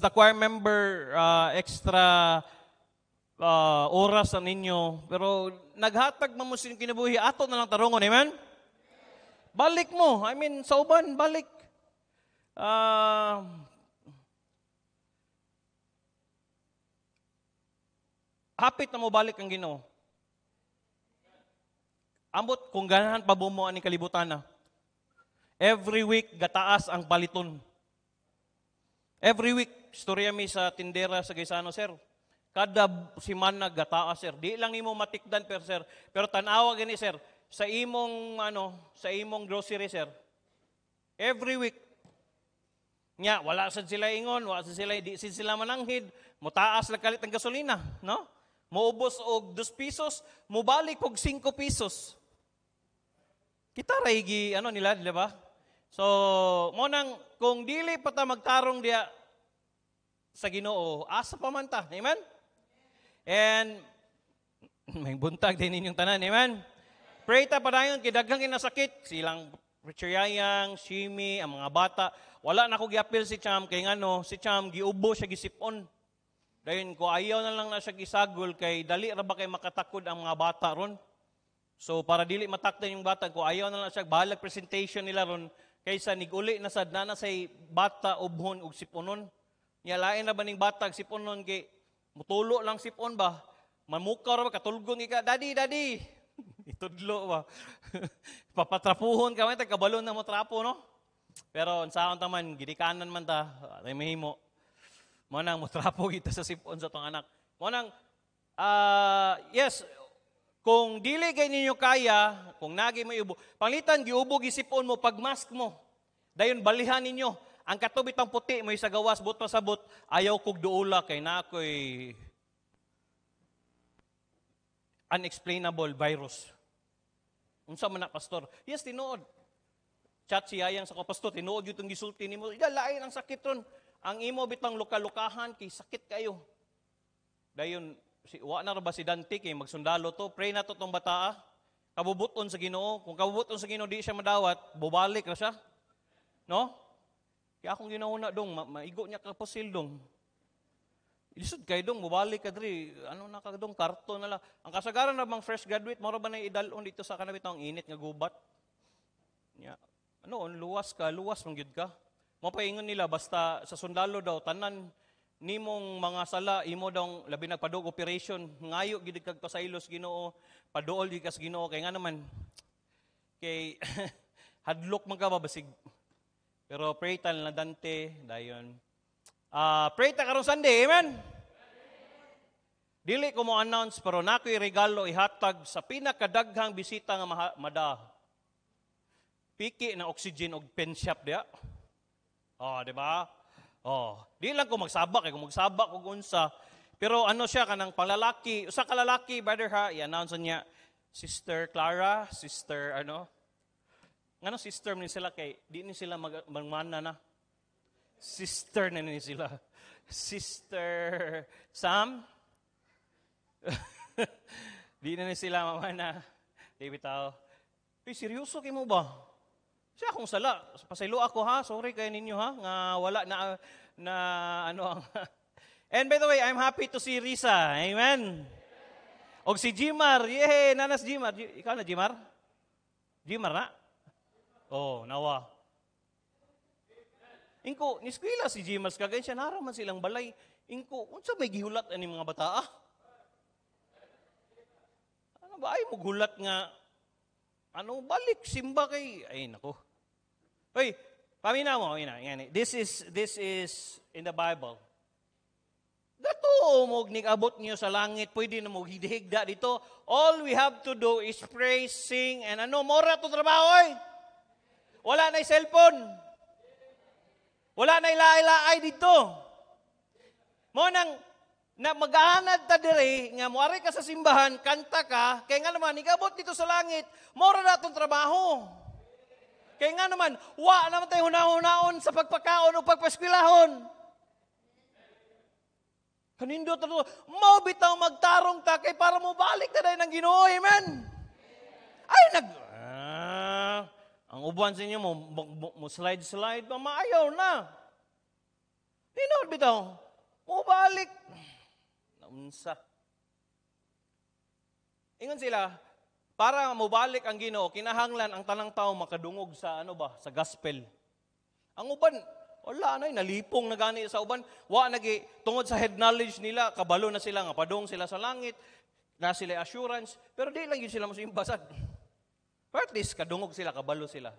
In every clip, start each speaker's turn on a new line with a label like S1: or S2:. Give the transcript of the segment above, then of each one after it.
S1: Is the choir member uh, extra uh, oras sa ninyo, pero naghatag man mo sa kinabuhi, ato na lang tarungon, amen? Balik mo, I mean, sa uban, balik. Uh, hapit na mo balik ang Ginoo. Ambot kung ganahan pa bumo kalibutan na. Every week gataas ang baliton. Every week Storya mi sa tindera sa Gaisano, sir. Kada siman nagataa, sir. Di lang nimo matikdan, pero sir. Pero tanawa gani, sir. Sa imong, ano, sa imong grocery, sir. Every week. Nya, wala sad sila ingon, wala sad sila, di sila mananghid. Mutaas lang kalit ang gasolina, no? Moubos og 2 pesos, mubalik og 5 pesos. Kita raigi ano nila, di ba? So, mo nang kung dili pa ta magtarong dia sa Ginoo, asa pa man ta. Amen? And may buntag din inyong tanan. Amen? Pray ta padayon kay daghang kinasakit silang Richard Shimi, ang mga bata. Wala na ko giapil si Cham kay ngano, si Cham giubo siya gisipon. Dayon ko ayaw na lang na siya gisagol kay dali ra ba kay makatakod ang mga bata ron. So para dili matakdan yung bata ko ayaw na lang siya balag presentation nila ron kaysa niguli na sad na say bata ubhon og siponon. Niya lain na ba ning batag sipon nun mutulo lang sipon ba? Mamukaw ba katulgon ka, daddy, daddy. Itudlo ba? Papatrapuhon ka man tagkabalo na mo trapo no? Pero unsaon ta man gidikanan man ta, ay mahimo. Mo nang mutrapo kita sa sipon sa tong anak. Mo nang uh, yes, kung dili kay ninyo kaya, kung nagi mo iubo, panglitan giubo gisipon mo pag mask mo. Dayon balihan ninyo ang katubit pang puti mo sa gawas but pasabot, ayaw kog duola kay na ako'y unexplainable virus. Unsa man na pastor? Yes tinuod. Chat si siyayang sa ko pastor tinuod yung gisulti nimo. Ida lain ang sakit ron. Ang imo bitang lukalukahan kay sakit kayo. Dayon si wa na ba si Dante kay magsundalo to, pray na to tong bataa. Ah. Kabubuton sa Ginoo. Kung kabubuton sa Ginoo di siya madawat, bubalik ra siya. No? Kaya akong ginauna dong, ma maigo niya kaposil dong. Ilisod kayo dong, mubalik ka diri. Ano na ka dong, karton na lang. Ang kasagaran na bang fresh graduate, mora ba na idalon dito sa kanabit ang init nga gubat? Yeah. Ano, luwas ka, luwas mong yun ka. Mapaingon nila, basta sa sundalo daw, tanan, nimong mga sala, imo daw, labi nagpadog operation, ngayo, gidig kag pasailos, ginoo, padool, gigas ginoo, kaya nga naman, kay, hadlok magkababasig. basig pero pray tal na dante, dayon. Uh, pray ta karon Sunday, amen? Dili ko mo announce pero nakoy regalo ihatag sa pinakadaghang bisita nga mada. Piki na oxygen og pen shop dia. Oh, di ba? Oh, di lang ko magsabak kay eh. kung magsabak og unsa. Pero ano siya kanang panglalaki, usa ka lalaki brother ha, i-announce niya Sister Clara, Sister ano, nga no, sister ni sila kay, di ni sila magmana na. Sister na ni sila. Sister Sam? di na ni sila mamana. Di bitaw. Uy, seryoso kay mo ba? Siya akong sala. Pasaylo ako ha. Sorry kay ninyo ha. Nga wala na, na ano ang... And by the way, I'm happy to see Risa. Amen. Og si Jimar. Yay! Nanas Jimar. Ikaw na Jimar? Jimar na? Oh, nawa. Inko, ni niskwila si Jimas kagay siya, naraman silang balay. Inko, unsa may gihulat ani mga bata ah? Ano ba ay mo gulat nga ano balik simba kay ay nako. Hoy, paminaw mo ina, ngani. This is this is in the Bible. Dato mo abot niyo sa langit, pwede na mo hidhigda dito. All we have to do is pray, sing, and ano, mora to trabaho eh. Wala na'y cellphone. Wala na'y laay-laay dito. Mo nang na magahanad ta diri nga muari ka sa simbahan, kanta ka, kay nga naman igabot dito sa langit, mora na tong trabaho. Kay nga naman, wa naman tayo hunahunaon sa pagpakaon o pagpaskwilahon. Kanindo ta mo bitaw magtarong ta kay para mo balik ta dai nang Ginoo, amen. Ay nag ang uban sa inyo mo, mo slide-slide, pa, maayaw na. Hinaw bitaw, mo balik. Naunsa. Ingon sila, para mubalik ang Ginoo, kinahanglan ang tanang tao makadungog sa ano ba, sa gospel. Ang uban, wala na nalipong na gani sa uban. Wa nagi tungod sa head knowledge nila, kabalo na sila nga padung sila sa langit, na sila assurance, pero di lang yun sila masuimbasan. Pero at least, kadungog sila, kabalo sila.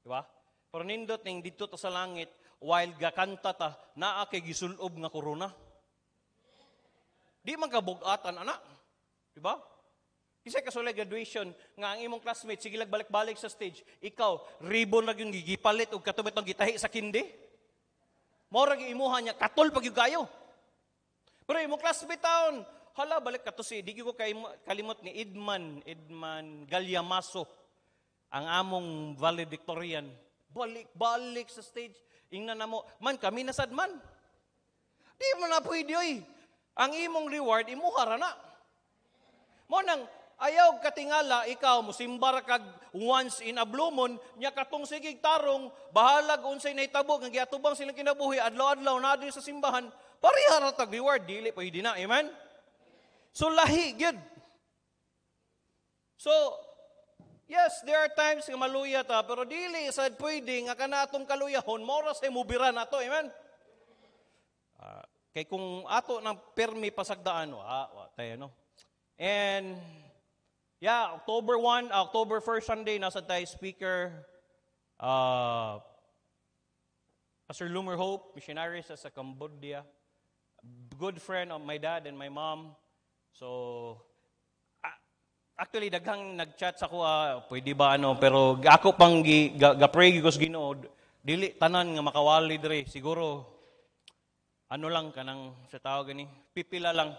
S1: Di ba? Pero nindot ning dito ta sa langit, while gakanta ta, naa kay gisulob nga korona. Di man kabugatan, anak. Di ba? ka kasulay graduation, nga ang imong classmate, sige lang balik-balik sa stage, ikaw, ribbon lang yung gigipalit o katubit ng gitahi sa kindi. Mora yung imuha niya, katol pag yung kayo. Pero imong classmate taon, hala, balik ka to si, di ko kay, kalimot ni Edman, Edman Galyamaso ang among valedictorian, balik-balik sa stage, ingnan na mo, man kami nasad man. Di mo na pwede oy. Ang imong reward, imuha ra na. Mo nang, ayaw katingala, ikaw, musimbar kag once in a blue moon, niya katong sigig tarong, bahalag unsay na itabog, nga giatubang silang kinabuhi, adlaw-adlaw na sa simbahan, parihara tag reward, dili pwede na, amen? So lahi, gid. So, Yes, there are times nga maluya ta, pero dili sad pwede nga kana atong kaluyahon, mora sa mubira nato, amen. Uh, kay kung ato nang permi pasagdaan, wa, wa tayo no. And yeah, October 1, ah, October 1st Sunday nasa tayo speaker uh, Pastor Loomer Hope, missionary sa, sa Cambodia, good friend of my dad and my mom. So, Actually, daghang nag-chat sa ko, ah, pwede ba ano, pero ako pang gi, ga, ga pray ko Ginoo, dili tanan nga makawali dre, siguro ano lang kanang sa tao gani, pipila lang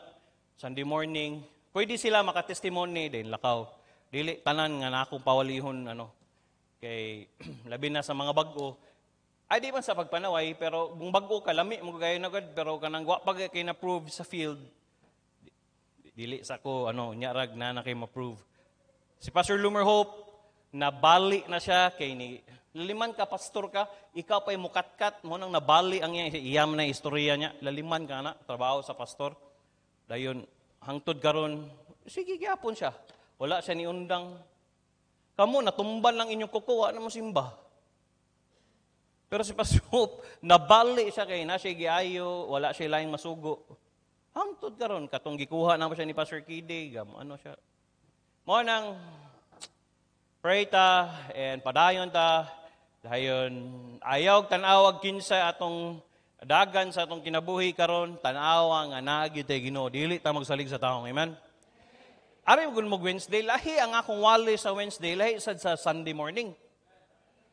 S1: Sunday morning. Pwede sila makatestimony din lakaw. Dili tanan nga na akong pawalihon ano. Kay labi na sa mga bago, Ay di man sa pagpanaway pero kung bago ka lami mo kayo na gud pero kanang wa pag kay na prove sa field dili sa ko ano nyarag na na kay ma-prove. Si Pastor Lumer Hope nabali na siya kay ni laliman ka pastor ka, ikaw pa'y mukatkat mo nang nabali ang iyang iyam na istorya niya. Laliman ka na trabaho sa pastor. Dayon hangtod karon sige gyapon siya. Wala siya ni undang. Kamo natumban lang inyong kukuha na mo simba. Pero si Pastor Hope, nabali siya kay na siya giayo, wala siya lain masugo. Hangtod karon katong gikuha na mo siya ni Pastor Kide, gam ano siya. Mo nang pray ta and padayon ta dayon ayaw tanawag kinsa atong dagan sa atong kinabuhi karon tanawa nga naa gyud tay Ginoo dili ta magsalig sa taong amen Ari gun mo Wednesday lahi ang akong wali sa Wednesday lahi sad sa Sunday morning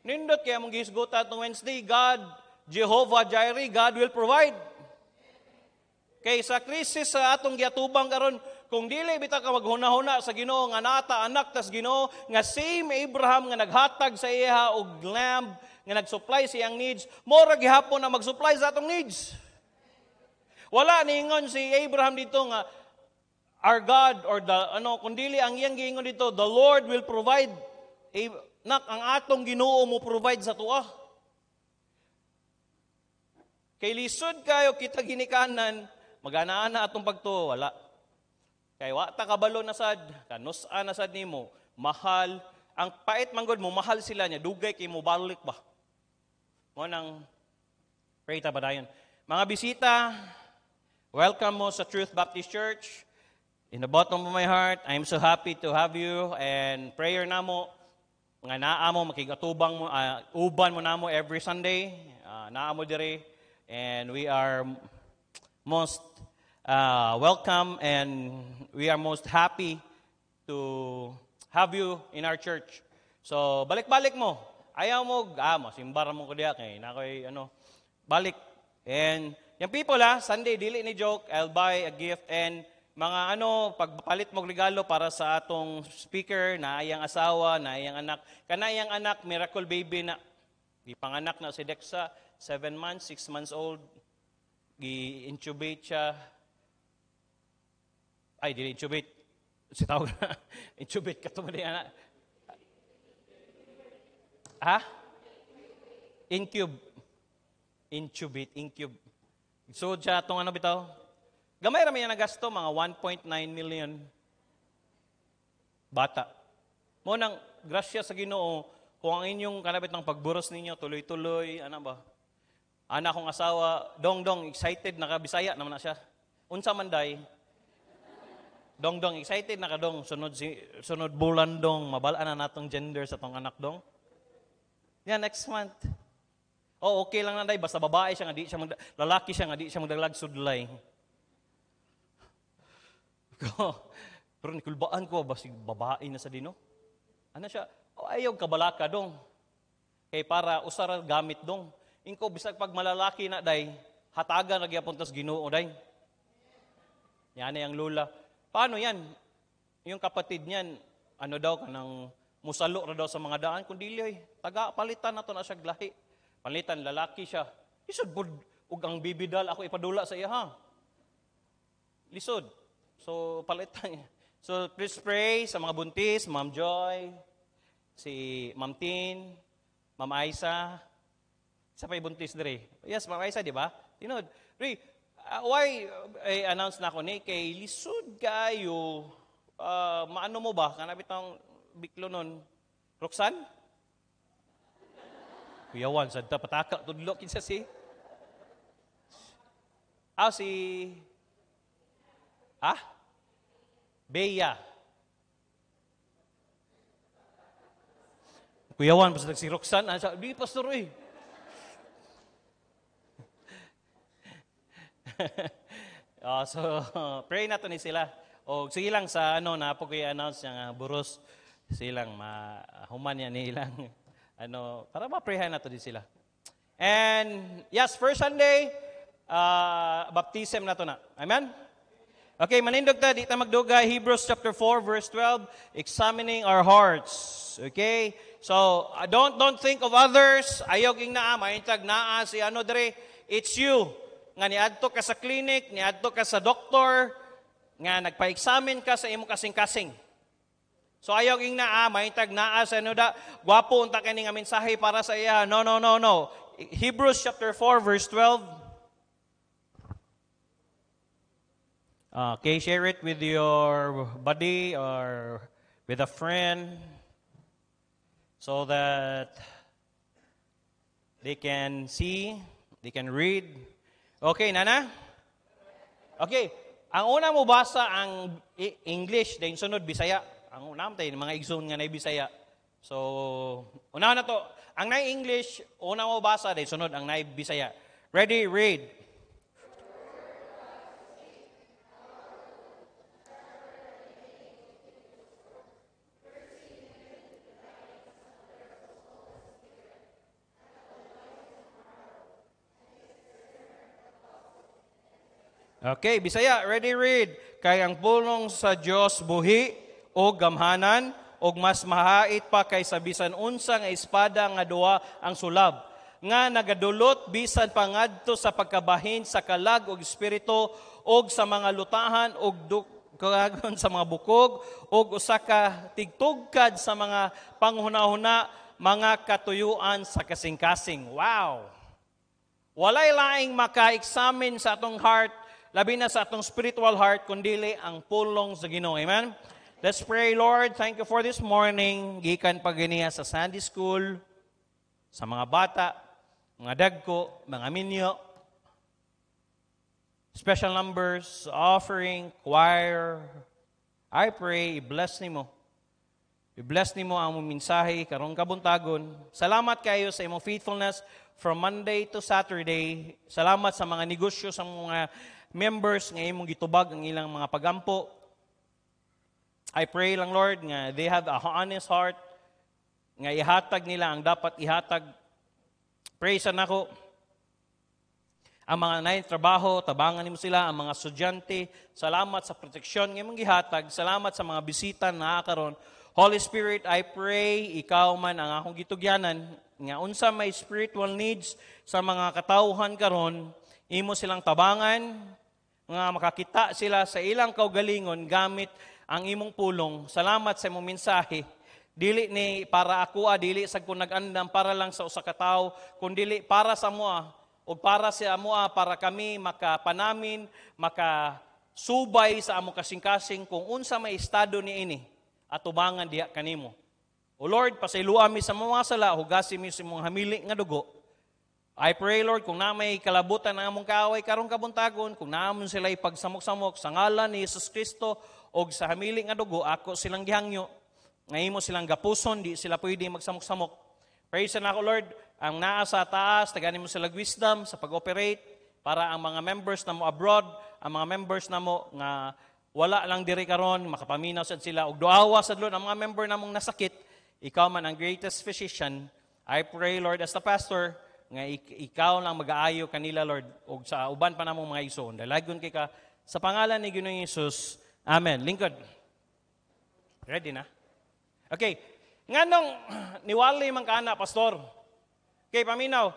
S1: Nindot kay among gihisgota atong Wednesday God Jehovah Jireh God will provide Kay sa krisis sa atong giatubang karon, kung dili bitaw ka maghunahuna sa Ginoo nga nata anak tas Ginoo nga same Abraham nga naghatag sa iha og lamb nga nagsupply sa iyang needs, mora gihapon na magsupply sa atong needs. Wala niingon si Abraham dito nga our God or the ano kundili ang iyang giingon dito, the Lord will provide. Nak ang atong Ginoo mo provide sa tuwa. Kay lisod kayo kita ginikanan Maganaana atong pagtuo, wala. Kay wa ta kabalo na sad, kanusa na sad nimo, mahal ang pait manggod mo, mahal sila niya, dugay kay mo balik ba? Mo nang pray ta ba dayon. Mga bisita, welcome mo sa Truth Baptist Church. In the bottom of my heart, I'm so happy to have you and prayer namo nga naa mo makigatubang mo uh, uban mo namo every Sunday. Uh, naa mo dire and we are most uh, welcome and we are most happy to have you in our church. So, balik-balik mo. Ayaw mo, ah, mo, simbar mo ko diya kay nakoy, ano, balik. And, yung people ha, ah, Sunday, dili ni joke, I'll buy a gift and mga ano, pagpalit mo regalo para sa atong speaker, na ayang asawa, na ayang anak. Kanayang anak, miracle baby na, di panganak na si Dexa, 7 months, 6 months old gi-intubate siya. Ay, dili intubate. Si tawag na. intubate ka tumuli na. Ha? Incube. Intubate, incube. So, siya itong ano bitaw? Gamay rami niya nagasto, mga 1.9 million bata. Mo nang grasya sa Ginoo, kung ang inyong kanabit ng pagburos ninyo tuloy-tuloy, ano ba? Ana akong asawa, dong dong, excited, nakabisaya naman na siya. Unsa man day, dong dong, excited na dong, sunod, sunod bulan dong, mabalaan na natong gender sa tong anak dong. Yeah, next month. Oh, okay lang na day, basta babae siya nga, di siya magda- lalaki siya nga, di siya magdaglag sudlay. Pero nikulbaan ko, si babae na sa dino. Ano siya? oh, ayaw kabalaka dong. Kay para usara gamit dong. Inko bisag pag malalaki na day, hatagan lagi gyapon Ginoo day. Yan ang lula. Paano yan? Yung kapatid niyan, ano daw kanang musalo ra daw sa mga daan kun dili oy. Taga palitan nato na siya glahi. Palitan lalaki siya. Lisod bud ug ang bibidal ako ipadula sa iya ha. Lisod. So palitan niya. So please pray sa mga buntis, Ma'am Joy, si Ma'am Tin, Ma'am Aisa, sa paibuntis dire. Yes, ma'am Isa, ah, di ba? Tinod. Re, uh, why eh, eh, announce na ako ni kay lisod kayo uh, maano mo ba kanapit ang biklo nun Roxanne Kuyawan sad ta pataka tudlo sa si Aw si Ah, ah? Beya Kuyawan pa si Roxanne sa di pastor eh uh, so, pray na to ni sila. O sige lang sa ano, na po ko i-announce nga buros silang mahuman yan nilang eh, ano, para ma-prayhan na to din sila. And yes, first Sunday, uh, baptism na to na. Amen? Okay, manindog ta, di ta magdugay. Hebrews chapter 4, verse 12, examining our hearts. Okay? So, uh, don't don't think of others. Ayog ing naa, maintag naa, si ano dre. It's you nga niadto ka sa clinic, niadto ka sa doktor, nga nagpa-examine ka sa imo kasing-kasing. So ayaw ing naa, may tag naa sa ano da, gwapo unta kani nga mensahe para sa iya. No, no, no, no. Hebrews chapter 4 verse 12. Uh, okay, share it with your buddy or with a friend so that they can see, they can read Okay, Nana? Okay. Ang una mo basa ang English, then sunod Bisaya. Ang una mo mga igsoon nga na Bisaya. So, una na to. Ang na English, una mo basa, then sunod ang na Bisaya. Ready, read. Okay, Bisaya, ready read. Kay ang pulong sa Dios buhi o gamhanan o mas mahait pa kaysa bisan unsa nga espada nga duha ang sulab nga nagadulot bisan pangadto sa pagkabahin sa kalag og espiritu og sa mga lutahan og duk kagon sa mga bukog og usa ka tigtugkad sa mga panghunahuna mga katuyuan sa kasing-kasing. Wow! Walay laing maka-examine sa atong heart labi na sa atong spiritual heart, kundili ang pulong sa Ginoo. Amen? Let's pray, Lord. Thank you for this morning. Gikan pa giniya sa Sunday School, sa mga bata, mga dagko, mga minyo, special numbers, offering, choir. I pray, bless ni mo. I-bless ni mo ang mong mensahe karong kabuntagon. Salamat kayo sa imong faithfulness from Monday to Saturday. Salamat sa mga negosyo sa mga members nga imong gitubag ang ilang mga pagampo. I pray lang Lord nga they have a honest heart nga ihatag nila ang dapat ihatag. Praise sa nako ang mga nay trabaho, tabangan nimo sila ang mga estudyante. Salamat sa proteksyon nga imong gihatag. Salamat sa mga bisita na karon. Holy Spirit, I pray ikaw man ang akong gitugyanan nga unsa may spiritual needs sa mga katawhan karon, imo silang tabangan, nga makakita sila sa ilang kaugalingon gamit ang imong pulong. Salamat sa imong mensahe. Dili ni para ako a ah, dili sa kung nag-andam para lang sa usa ka tawo, kundi dili para sa moa ah, o para sa moa ah, para kami makapanamin, maka subay sa amo kasing-kasing kung unsa may estado ni ini at ubangan diha kanimo. O Lord, pasailuami sa mga sala, hugasi mi sa mga hamili nga dugo I pray, Lord, kung na may kalabutan na among kaaway karong kabuntagon, kung naamon sila ipagsamok-samok sa ngalan ni Jesus Kristo o sa hamili nga dugo, ako silang gihangyo. Ngayon mo silang gapuson, di sila pwede magsamok-samok. Praise na ako, Lord, ang naa sa taas, tagani mo sila wisdom sa pag-operate para ang mga members na mo abroad, ang mga members na mo nga wala lang diri karon makapaminaw sad sila og duawa sad Lord ang mga member namong nasakit, ikaw man ang greatest physician. I pray, Lord, as the pastor, nga ikaw lang mag-aayo kanila, Lord, og sa uban pa namong mga igsoon. Dalagon kay ka. Sa pangalan ni Ginoong Jesus, Amen. Lingkod. Ready na? Okay. Nga nung niwali man ka Pastor. Okay, paminaw,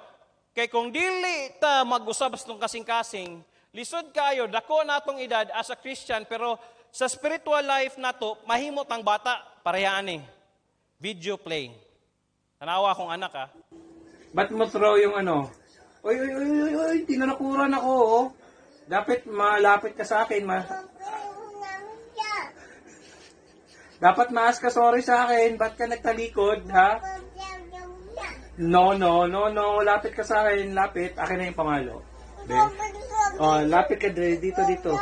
S1: kay kung dili ta mag-usab sa kasing-kasing, lisod kayo, dako na atong edad as a Christian, pero sa spiritual life na to, mahimot ang bata, parehani. Video play. Tanawa akong anak ha. Ba't mo throw yung ano? Oy, oy, oy, oy, oy, tinanakuran ako, oh. Dapat malapit ka sa akin, ma... Dapat maas ka sorry sa akin, ba't ka nagtalikod, ha? No, no, no, no, lapit ka sa akin, lapit. Akin na yung pamalo. De? Oh, lapit ka dito, dito.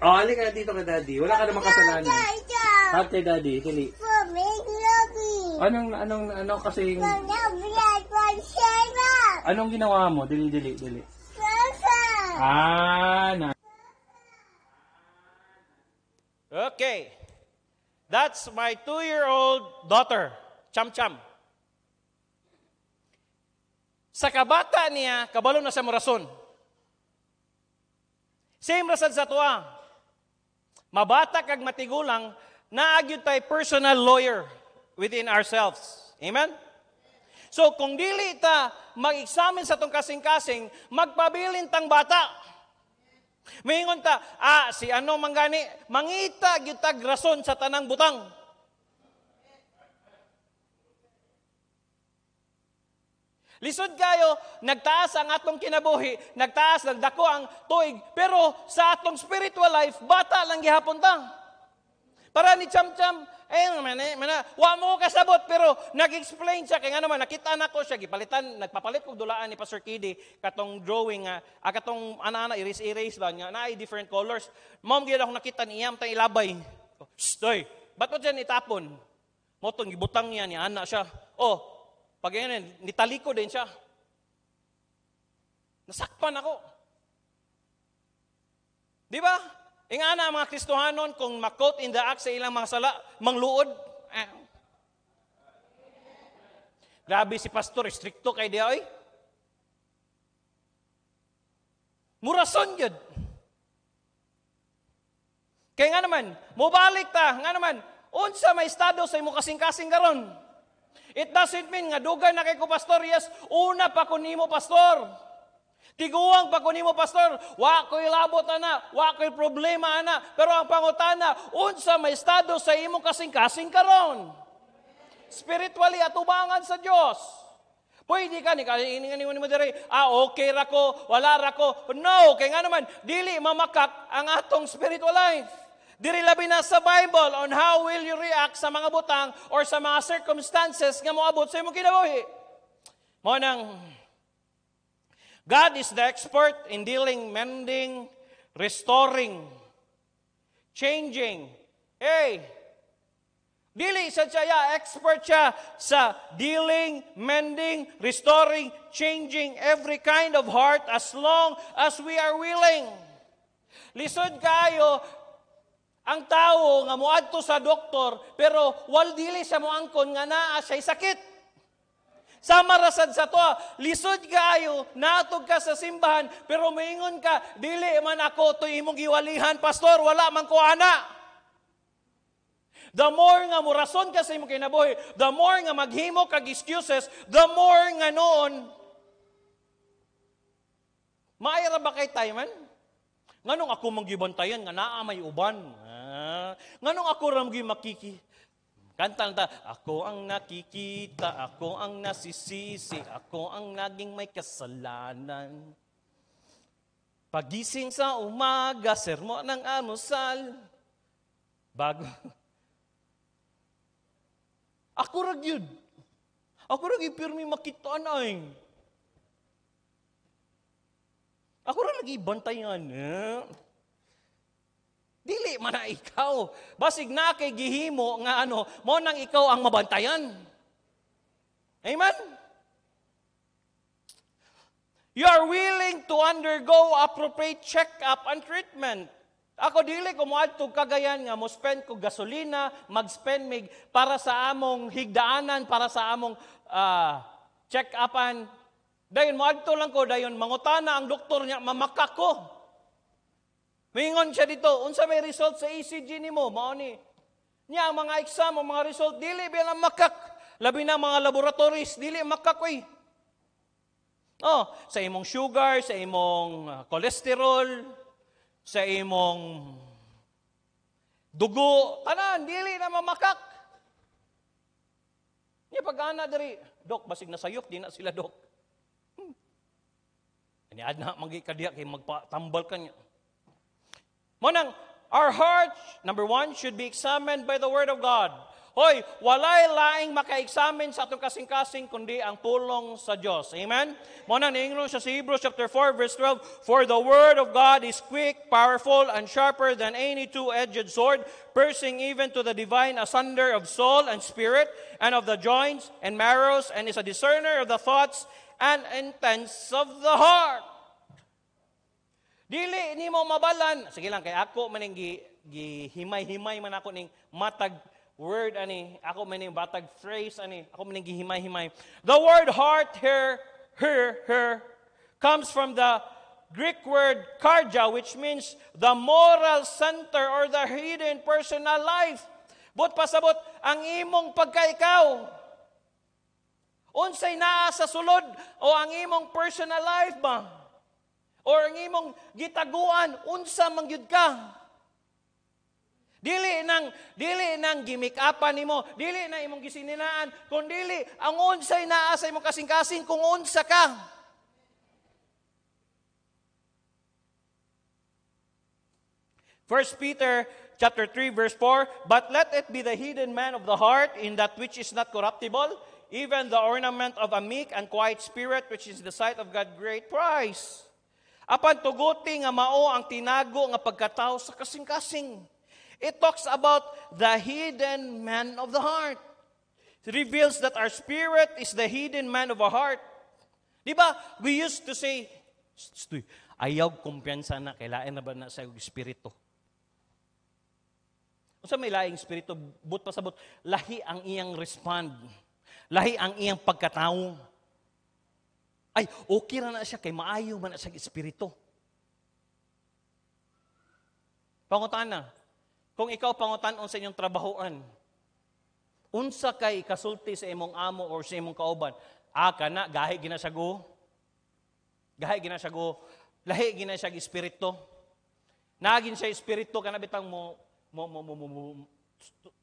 S1: Oh, halika ka dito ka, daddy. Wala ka namang kasalanan. Hug kay daddy, dali. Anong, anong, anong kasing... Anong ginawa mo? Dili, dili, dili. Ah, na. Okay. That's my two-year-old daughter, Cham Cham. Sa kabata niya, kabalo na sa murason. Same rasad sa tuwa. Mabata kag matigulang, naagyod tay personal lawyer within ourselves. Amen? So kung dili ta mag-examine sa tong kasing-kasing, magpabilin tang bata. Mingon ta, ah, si ano mangani, mangita gyutag rason sa tanang butang. Lisod kayo, nagtaas ang atong kinabuhi, nagtaas, nagdako ang tuig, pero sa atong spiritual life, bata lang gihapon tang. Para ni Cham Cham, eh, man, eh, wa mo ko kasabot, pero nag-explain siya. Kaya nga naman, nakita na ko siya, gipalitan, nagpapalit kong dulaan ni Pastor Kidi, katong drawing nga, ah, ah, katong anana, erase-erase ba, nga, na different colors. Mom, gila akong nakita niya, tayong ilabay. Oh, Stoy, ba't mo dyan itapon? Motong, gibutang niya, ni Ana siya. Oh, pag yan, eh, nitaliko din siya. Nasakpan ako. Di ba? Inga eh na mga Kristohanon, kung makot in the act sa ilang mga sala, mangluod, eh. Grabe si pastor, stricto kay di oy. Murason yun. Kaya nga naman, mubalik ta, nga naman, unsa may estado sa imo kasing-kasing karon. It doesn't mean nga dugay na kay ko pastor, yes, una pa ko nimo pastor. Tiguang pa ko nimo pastor, wa ko'y labot ana, wa ko'y problema ana, pero ang pangutana, unsa may estado sa imong kasing-kasing karon? Spiritually atubangan sa Diyos. Pwede ka ni kainin ni mo dire, ah okay ra ko, wala ra ko. No, kay nga naman dili mamakak ang atong spiritual life. Diri labi na sa Bible on how will you react sa mga butang or sa mga circumstances nga moabot sa imong kinabuhi. Mo nang God is the expert in dealing, mending, restoring, changing. Hey, Dili sa siya, expert siya sa dealing, mending, restoring, changing every kind of heart as long as we are willing. Lisod kayo, ang tao nga muadto sa doktor pero wal dili sa moangkon nga naa say sakit. Sama rasad sa to, lisod kaayo, natog ka sa simbahan, pero moingon ka, dili man ako to imong giwalihan, pastor, wala man ko ana. The more nga murason ka sa imong kinabuhi, the more nga maghimo kag excuses, the more nga noon Maayra ba kay Tayman? Nganong ako manggibantayan nga naa may uban? Ah. Nganong ako ramgi makiki? Kanta ta, ako ang nakikita, ako ang nasisisi, ako ang naging may kasalanan. Pagising sa umaga, sermo ng almusal, bago. Ako rag Ako rag ipirmi makita na eh. Ako rag nag-ibantay Eh. Dili man na ikaw. Basig na kay gihimo nga ano, mo nang ikaw ang mabantayan. Amen? You are willing to undergo appropriate check-up and treatment. Ako dili ko moadtog kagayan nga mo spend ko gasolina, mag-spend mig para sa among higdaanan, para sa among uh, check-upan. Dayon moadto lang ko dayon mangutana ang doktor niya mamaka ko. Mingon siya dito, unsa may result sa ECG nimo mao ni. Niya ang mga exam, ang mga result dili bilang makak. Labi na mga laboratories dili makakoy. Oh, sa imong sugar, sa imong ah, cholesterol, sa imong dugo, tanan dili na mamakak. Niya pag-ana diri, dok basig na sayok di na sila dok. Hmm. Niya na magi kadiya kay magpatambal kanya. Manang, our hearts, number one, should be examined by the Word of God. Hoy, walay laing maka-examine sa atong kasing-kasing kundi ang pulong sa Dios. Amen. Muna, na ninglo sa Hebrews chapter 4 verse 12, for the word of God is quick, powerful and sharper than any two-edged sword, piercing even to the divine asunder of soul and spirit and of the joints and marrows and is a discerner of the thoughts and intents of the heart. Dili ni mo mabalan. Sige lang kay ako maning gi, gihimay-himay man ako ning matag word ani. Ako maning batag phrase ani. Ako maning gi himay himay The word heart here her her comes from the Greek word karja which means the moral center or the hidden personal life. But pasabot ang imong pagkaikaw Unsay naa sa sulod o ang imong personal life ba? Or ang imong gitaguan unsa mangyud ka? Dili nang dili nang gimikapan nimo, dili na imong gisininaan, kun dili ang unsay naa sa imong kasing-kasing kung unsa ka. First Peter chapter 3 verse 4, but let it be the hidden man of the heart in that which is not corruptible, even the ornament of a meek and quiet spirit which is the sight of God great price. Apan tuguti nga mao ang tinago nga pagkatao sa kasing-kasing. It talks about the hidden man of the heart. It reveals that our spirit is the hidden man of our heart. Di ba? We used to say, ayaw kumpiyansa na, kailain na ba na sa espiritu? Unsa may laing espiritu, but pasabot, lahi ang iyang respond. Lahi ang iyang pagkatao. Ay, okay ra na siya kay maayo man sa espiritu. Pangutan na, kung ikaw pangutan sa inyong trabahoan, unsa kay kasulti sa imong amo or sa imong kauban, aka ah, na, gahi ginasago, gahi ginasago, lahi ginasag espiritu, nagin siya espiritu, kanabitang mo, mo, mo, mo, mo, mo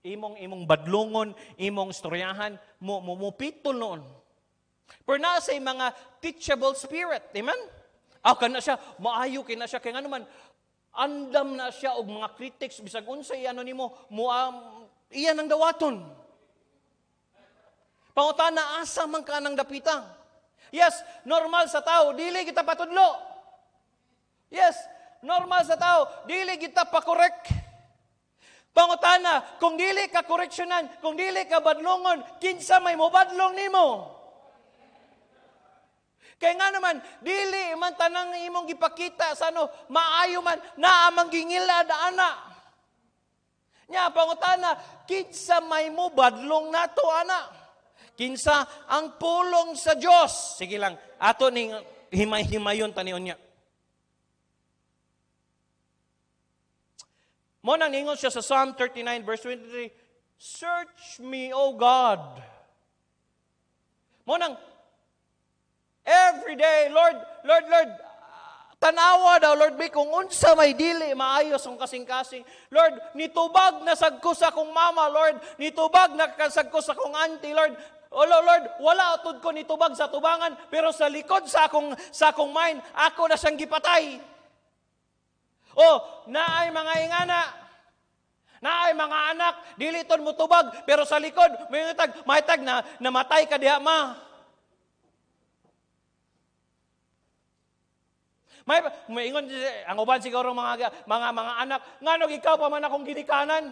S1: imong imong badlungon, imong istoryahan mo, mo, mo pitol noon. Pero na nasa mga teachable spirit. Amen? Ako na siya, maayo kay na siya. Kaya naman, andam na siya og mga critics bisag unsay ano nimo muam, iyan ang dawaton na asa man ka nang dapita yes normal sa tao dili kita patudlo yes normal sa tao dili kita pakorek pangutana kung dili ka koreksyonan kung dili ka badlongon kinsa may mobadlong nimo kaya nga naman, dili man tanang imong gipakita sa ano, maayo man naa mang gingila ana. Nya pangutana, kinsa may mo badlong nato ana? Kinsa ang pulong sa Dios? Sige lang, ato ning himay-himayon tanion niya. Mo nang ingon siya sa Psalm 39 verse 23, Search me, O God. Mo nang Every day, Lord, Lord, Lord, tanawa daw, Lord, may kung unsa may dili, maayos ang kasing-kasing. Lord, nitubag na sagko sa kong mama, Lord, nitubag na kasagko sa kong auntie, Lord, oh, O Lord, wala atod ko nitubag sa tubangan, pero sa likod sa akong, sa akong mind, ako na siyang gipatay. O, oh, naay mga ingana, naay mga anak, diliton mo tubag, pero sa likod, may tag, may tag na namatay ka diha ma. May moingon ang uban siguro mga mga mga anak, ngano ikaw pa man akong ginikanan?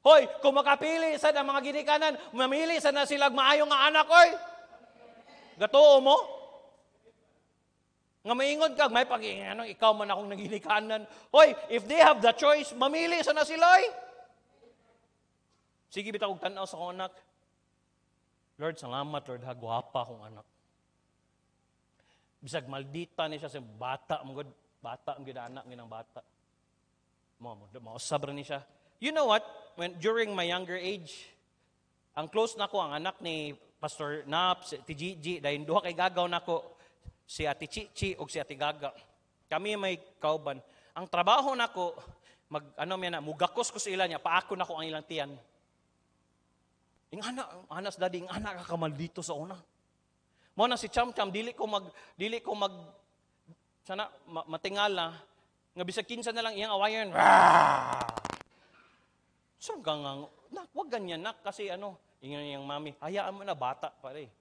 S1: Hoy, kung makapili sad ang mga ginikanan, mamili sad na sila maayong nga anak oy. Gatuo mo? Nga maingon ka, may pag ano, ikaw man akong naginikanan. Hoy, if they have the choice, mamili sa na sila oy. Sige bitaw og tan sa akong anak. Lord, salamat Lord ha, gwapa akong anak. Bisag maldita ni siya sa bata mo god, bata ang ginaanak ng bata. Mo mo mo sabra ni siya. You know what? When during my younger age, ang close nako ang anak ni Pastor Naps si Ate Gigi, dahil duha kay gagaw nako si Ate Chichi o si Ate Gaga. Kami may kauban. Ang trabaho nako mag ano man na mugakos ko sa ila niya, paako nako ang ilang tiyan. Ing ana anas daddy, ing ana ka kamal dito sa una. Mo na si Cham Cham dili ko mag dili ko mag sana ma, matingala nga bisag kinsa na lang iyang awayan. Ah! So gangang nak wag ganyan nak kasi ano ingon iyang mami hayaan mo na bata pare.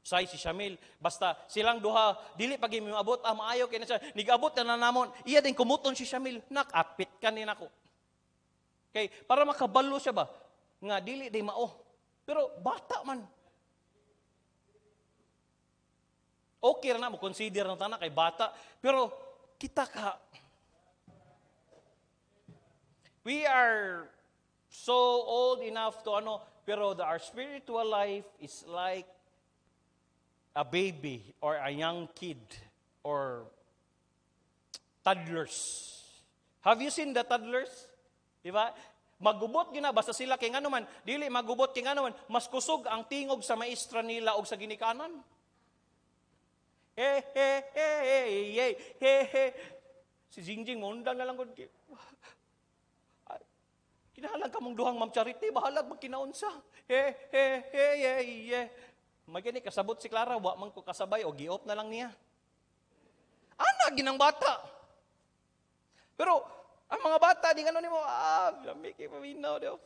S1: Say si Shamil, basta silang duha, dili pag abot, ah, maayo kay na siya, nigabot na namon, iya din kumuton si Shamil, nakapit ka ni nako. Okay, para makabalo siya ba? Nga dili day mao. Pero bata man, Okay na mo, consider na tanak kay bata. Pero, kita ka. We are so old enough to ano, pero the, our spiritual life is like a baby or a young kid or toddlers. Have you seen the toddlers? Di ba? Magubot na, basta sila kay ano man, dili magubot kay ano man, mas kusog ang tingog sa maestra nila og sa ginikanan. Hey, hey, hey, hey, hey, hey. Si Jingjing mo, undang na lang ko. Ah, Kinahalag ka mong duhang ma'am charity, bahalag magkinaunsa. Hey, hey, hey, hey, hey. Magani, kasabot si Clara, wa man ko kasabay o giop na lang niya. Ana, ginang bata. Pero, ang mga bata, di ano ni mo, ah, make it now, Diyo.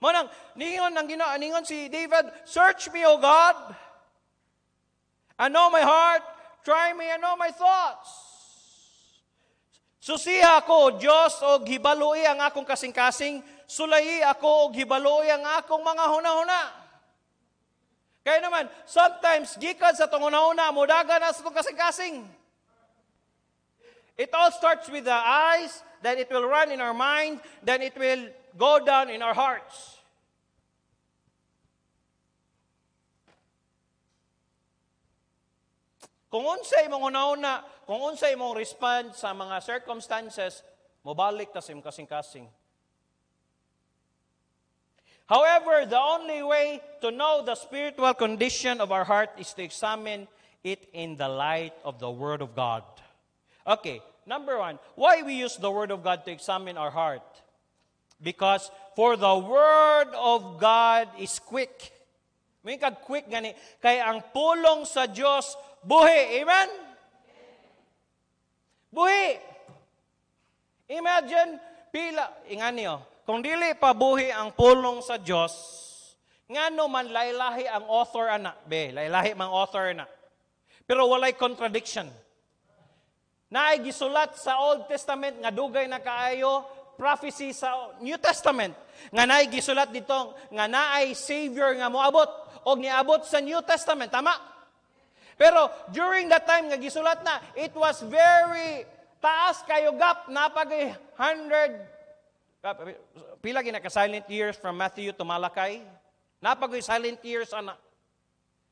S1: Manang, ningon ang gina, ningon si David, search me, O God, I know my heart. Try me. I know my thoughts. Susiha ako, Diyos, o gibaloi ang akong kasing-kasing. Sulayi ako, o gibaloi ang akong mga hunahuna. Kaya naman, sometimes, gikan sa itong hunahuna, mudaga na sa itong kasing-kasing. It all starts with the eyes, then it will run in our mind, then it will go down in our hearts. Kung unsay imong una-una, kung unsay imong respond sa mga circumstances, mobalik ta sa kasing-kasing. However, the only way to know the spiritual condition of our heart is to examine it in the light of the Word of God. Okay, number one, why we use the Word of God to examine our heart? Because for the Word of God is quick may kad quick gani kay ang pulong sa Dios buhi. Amen. Buhi. Imagine pila ingani oh. Kung dili pa buhi ang pulong sa Dios, ngano man laylahi ang author ana, be, laylahi mang author na. Pero walay contradiction. Naay gisulat sa Old Testament nga dugay na kaayo prophecy sa New Testament. Nga naay gisulat ditong nga naay savior nga moabot og niabot sa New Testament, tama? Pero during that time nga gisulat na, it was very taas kayo gap napag 100 pila gina ka silent years from Matthew to Malakay. Napag silent years ana.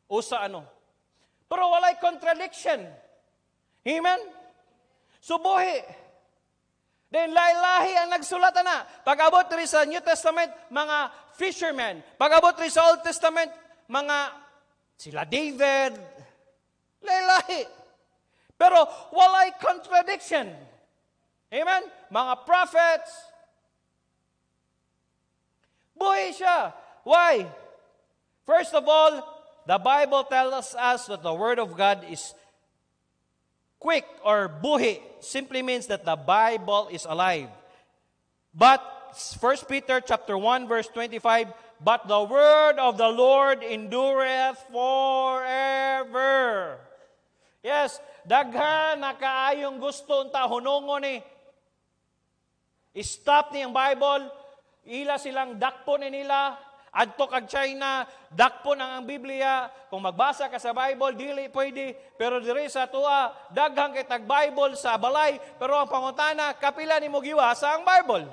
S1: Usa ano? Pero walay contradiction. Amen? Subuhi. So, Then lahi ang nagsulat na. Pag-abot rin sa New Testament, mga fishermen. Pag-abot rin sa Old Testament, mga sila David. Lahi-lahi. Pero walay contradiction. Amen? Mga prophets. Buhay siya. Why? First of all, the Bible tells us that the Word of God is Quick or buhi simply means that the Bible is alive. But 1 Peter chapter 1 verse 25, but the word of the Lord endureth forever. Yes, daghan na kaayong gusto unta hunongon ni. Stop ni ang Bible, ila silang dakpon ni nila, Adto kag China, dakpon ang ang Biblia. Kung magbasa ka sa Bible, dili pwede. Pero diri sa tua, daghang kay tag Bible sa balay, pero ang pangutana, kapila nimo sa ang Bible.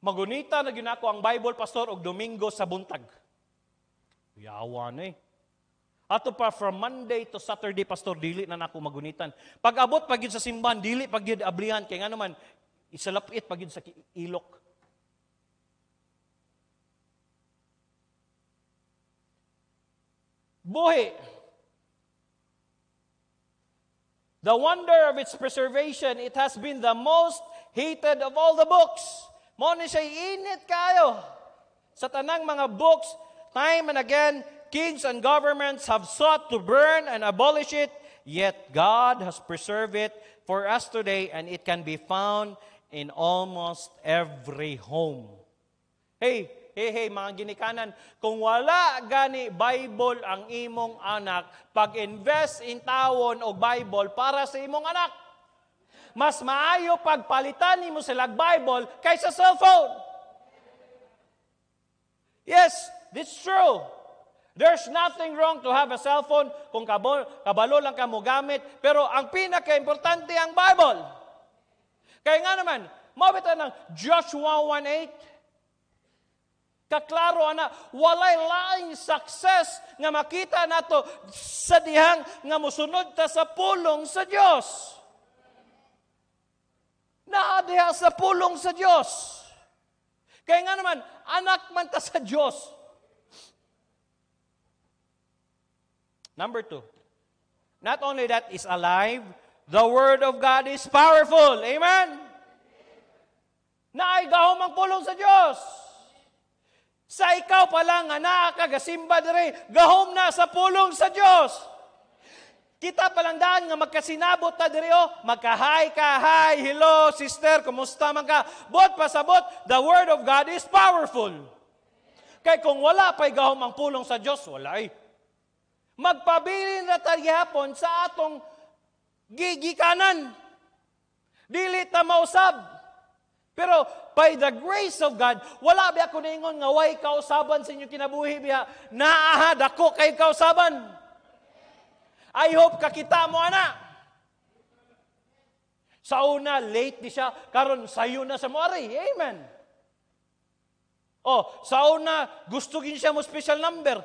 S1: Magunita na ginako ang Bible pastor og Domingo sa buntag. Yawan eh. Ato pa from Monday to Saturday pastor dili na nako magunitan. Pag abot pag sa simbahan dili pag ablihan kay nga naman isalapit pag sa ilok. buhi. The wonder of its preservation, it has been the most hated of all the books. Mo ni siya init kayo. Sa tanang mga books, time and again, kings and governments have sought to burn and abolish it, yet God has preserved it for us today and it can be found in almost every home. Hey, Hey, hey, mga ginikanan, kung wala gani Bible ang imong anak, pag-invest in tawon o Bible para sa imong anak. Mas maayo pagpalitan nimo sila Bible kaysa cellphone. Yes, this true. There's nothing wrong to have a cellphone kung kabalo, kabalo lang ka mo gamit. Pero ang pinaka-importante ang Bible. Kaya nga naman, mabita ng Joshua 1.8, Kaklaro ana walay laing success nga makita nato sa dihang nga mosunod ta sa pulong sa Dios. Naa diha sa pulong sa Dios. Kaya nga naman anak man ta sa Dios. Number two, not only that is alive, the Word of God is powerful. Amen? Naay gahom ang pulong sa Diyos. Sa ikaw pala nga naa ka gasimba diri, gahom na sa pulong sa Dios. Kita palang daan nga magkasinabot ta diri o, oh. magkahay ka, hi, hello, sister, kumusta man ka? Bot pasabot, the word of God is powerful. Kay kung wala pa'y gahom ang pulong sa Dios, wala eh. Magpabilin na tagyapon sa atong gigikanan. Dili ta mausab pero by the grace of God, wala ba ako naingon nga way kausaban sa inyo kinabuhi biya, naahad ako kay kausaban. I hope kakita mo ana. Sa una late di siya karon sayo na sa moari. Amen. Oh, sa una gusto gin siya mo special number.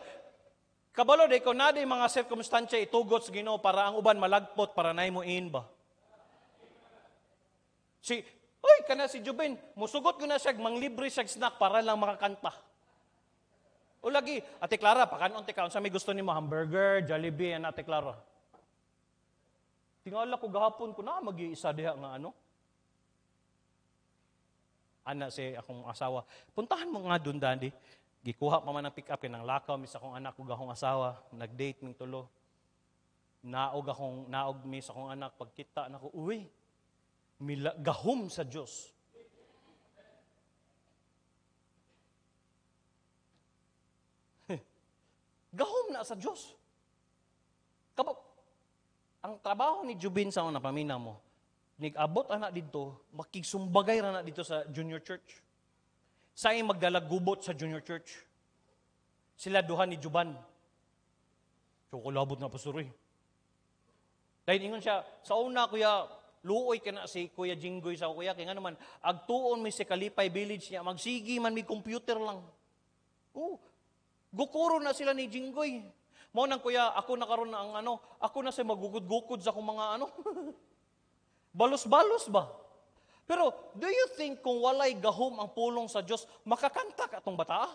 S1: Kabalo de ko na di mga circumstance itugot sa Ginoo para ang uban malagpot para nay mo in ba. Si Oy, kana si Jubin, musugot ko na siya, manglibre siya snack para lang makakanta. O lagi, Ate Clara, pakanon ti kaon sa may gusto ni mo, hamburger, Jollibee, yan Ate Clara. Tingala ko gahapon ko na, mag-iisa diha nga ano. Ana si akong asawa, puntahan mo nga doon, Dandy. Gikuha pa man ang pick-up, nang lakaw, mis akong anak ug akong asawa, nag-date ming tulo. Naog akong, naog mis akong anak, pagkita nako, uwi mila, sa Diyos. gahom na sa Diyos. Kapag ang trabaho ni Jubin sa una pamina mo, nigabot ana dito, makigsumbagay ra na dito sa junior church. Say magdalagubot sa junior church. Sila duha ni Juban. So kulabot na pasuri. Dahil ingon siya, sa una kuya, luoy ka na si Kuya Jinggoy sa kuya, kaya nga naman, agtuon mi si Kalipay Village niya, magsigi man mi computer lang. Oh, gukuro na sila ni Jinggoy. Mao nang kuya, ako na karon na ang ano, ako na sa magugud-gukod sa akong mga ano. Balos-balos ba? Pero do you think kung walay gahom ang pulong sa Dios, makakanta ka tong bata?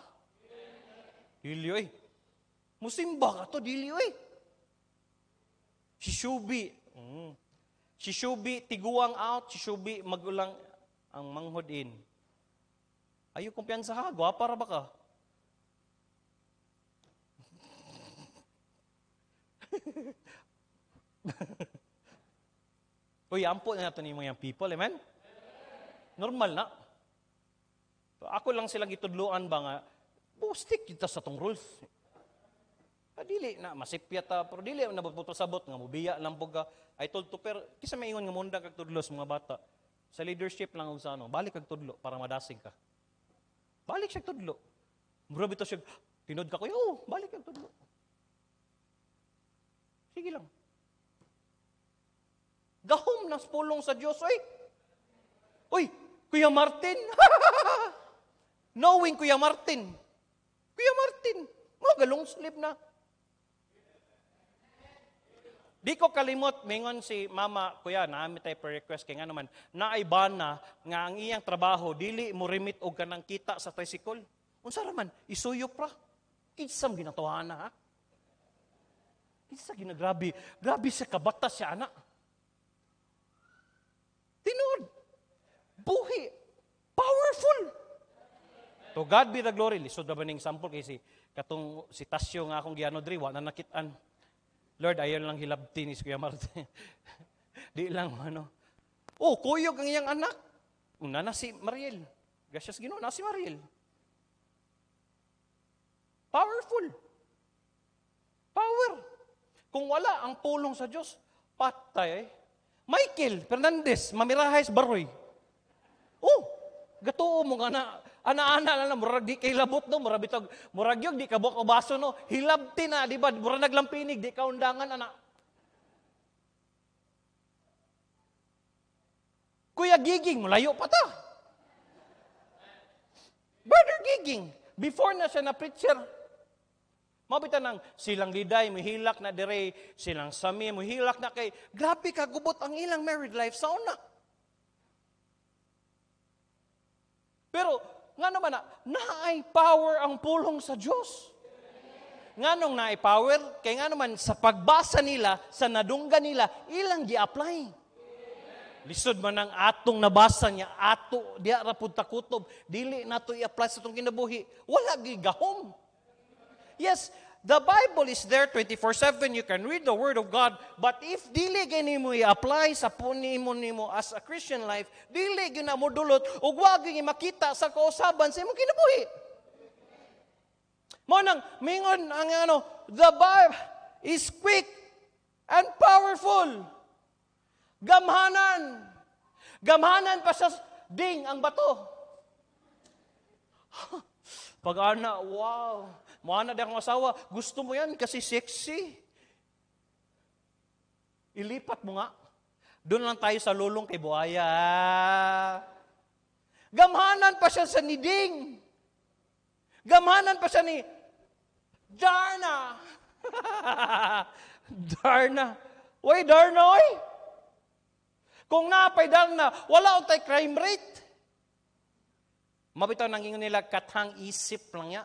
S1: Dili Eh. Musimba ka to, dili Eh. Si Shubi. Mm. She should tiguang out, she should magulang ang manghod in. Ayaw kumpiyansa ka, gwapa ra ba ka? Uy, ampo na nato ni mga people, amen? Normal na. Ako lang silang itudluan ba nga, oh, stick kita sa tong rules. Adili ah, na masipya ta pero dili nabutpot-sabot nga mubiya lang pug ka. I told to pero kisa maingon nga mundang kag tudlos mga bata. Sa leadership lang og sa ano, balik kag tudlo para madasig ka. Balik siya tudlo. Murabi to siya, tinod ka ko, oh, balik kag tudlo. Sige lang. Gahom na pulong sa Dios, oy. Oy, Kuya Martin. Knowing Kuya Martin. Kuya Martin, mo galong slip na. Di ko kalimot, mingon si mama, kuya, naami tayo per request kay nga naman, naiban na nga ang iyang trabaho, dili mo remit og kanang kita sa tricycle. Unsa raman, isuyo pra. Kinsam ginatuhan na, ha? Kinsa ginagrabi, grabi sa kabatas siya, anak. Tinood, buhi, powerful. To God be the glory. Lisod na ba ning sample kasi katong si Tasyo nga akong giano diri, wala na nakitaan Lord, ayon lang hilabtin is Kuya Martin. Di lang, ano. Oh, kuyog ang iyang anak. Una na si Mariel. Gracias Ginoo, na si Mariel. Powerful. Power. Kung wala ang pulong sa Diyos, patay. Michael Fernandez, Mamirahes Baroy. Oh, gatuo mo nga na Ana-ana na lang, murag di kay labot no, murag bitog, murag yog, di ka buko baso no, hilabti na, di ba? Murag naglampinig, di ka undangan, ana. Kuya Giging, malayo pa ta. Brother Giging, before na siya na preacher, Mabitan nang silang liday, muhilak na dire, silang sami, muhilak na kay, grabe ka gubot ang ilang married life sa una. Pero nga naman na, naay power ang pulong sa Diyos. Nga nung naay power, kaya nga naman sa pagbasa nila, sa nadungga nila, ilang gi-apply. Lisod man ang atong nabasa niya, ato, diya rapod takutob, dili na to i-apply sa itong kinabuhi. Wala gigahom. Yes, The Bible is there 24-7. You can read the Word of God. But if dili gani mo i-apply sa punimo nimo as a Christian life, dili na mo dulot o wag makita sa kausaban sa imong kinabuhi. Mo nang mingon ang ano, the Bible is quick and powerful. Gamhanan. Gamhanan pa sa ding ang bato. Pag-ana, wow. Moana na akong asawa. Gusto mo yan kasi sexy. Ilipat mo nga. Doon lang tayo sa lulong kay Buhaya. Gamhanan pa siya sa niding. Gamhanan pa siya ni Darna. Darna. Uy, Darna, oy. Kung napay Darna, wala o tay crime rate. Mabitaw nang ingon nila, katang isip lang ya.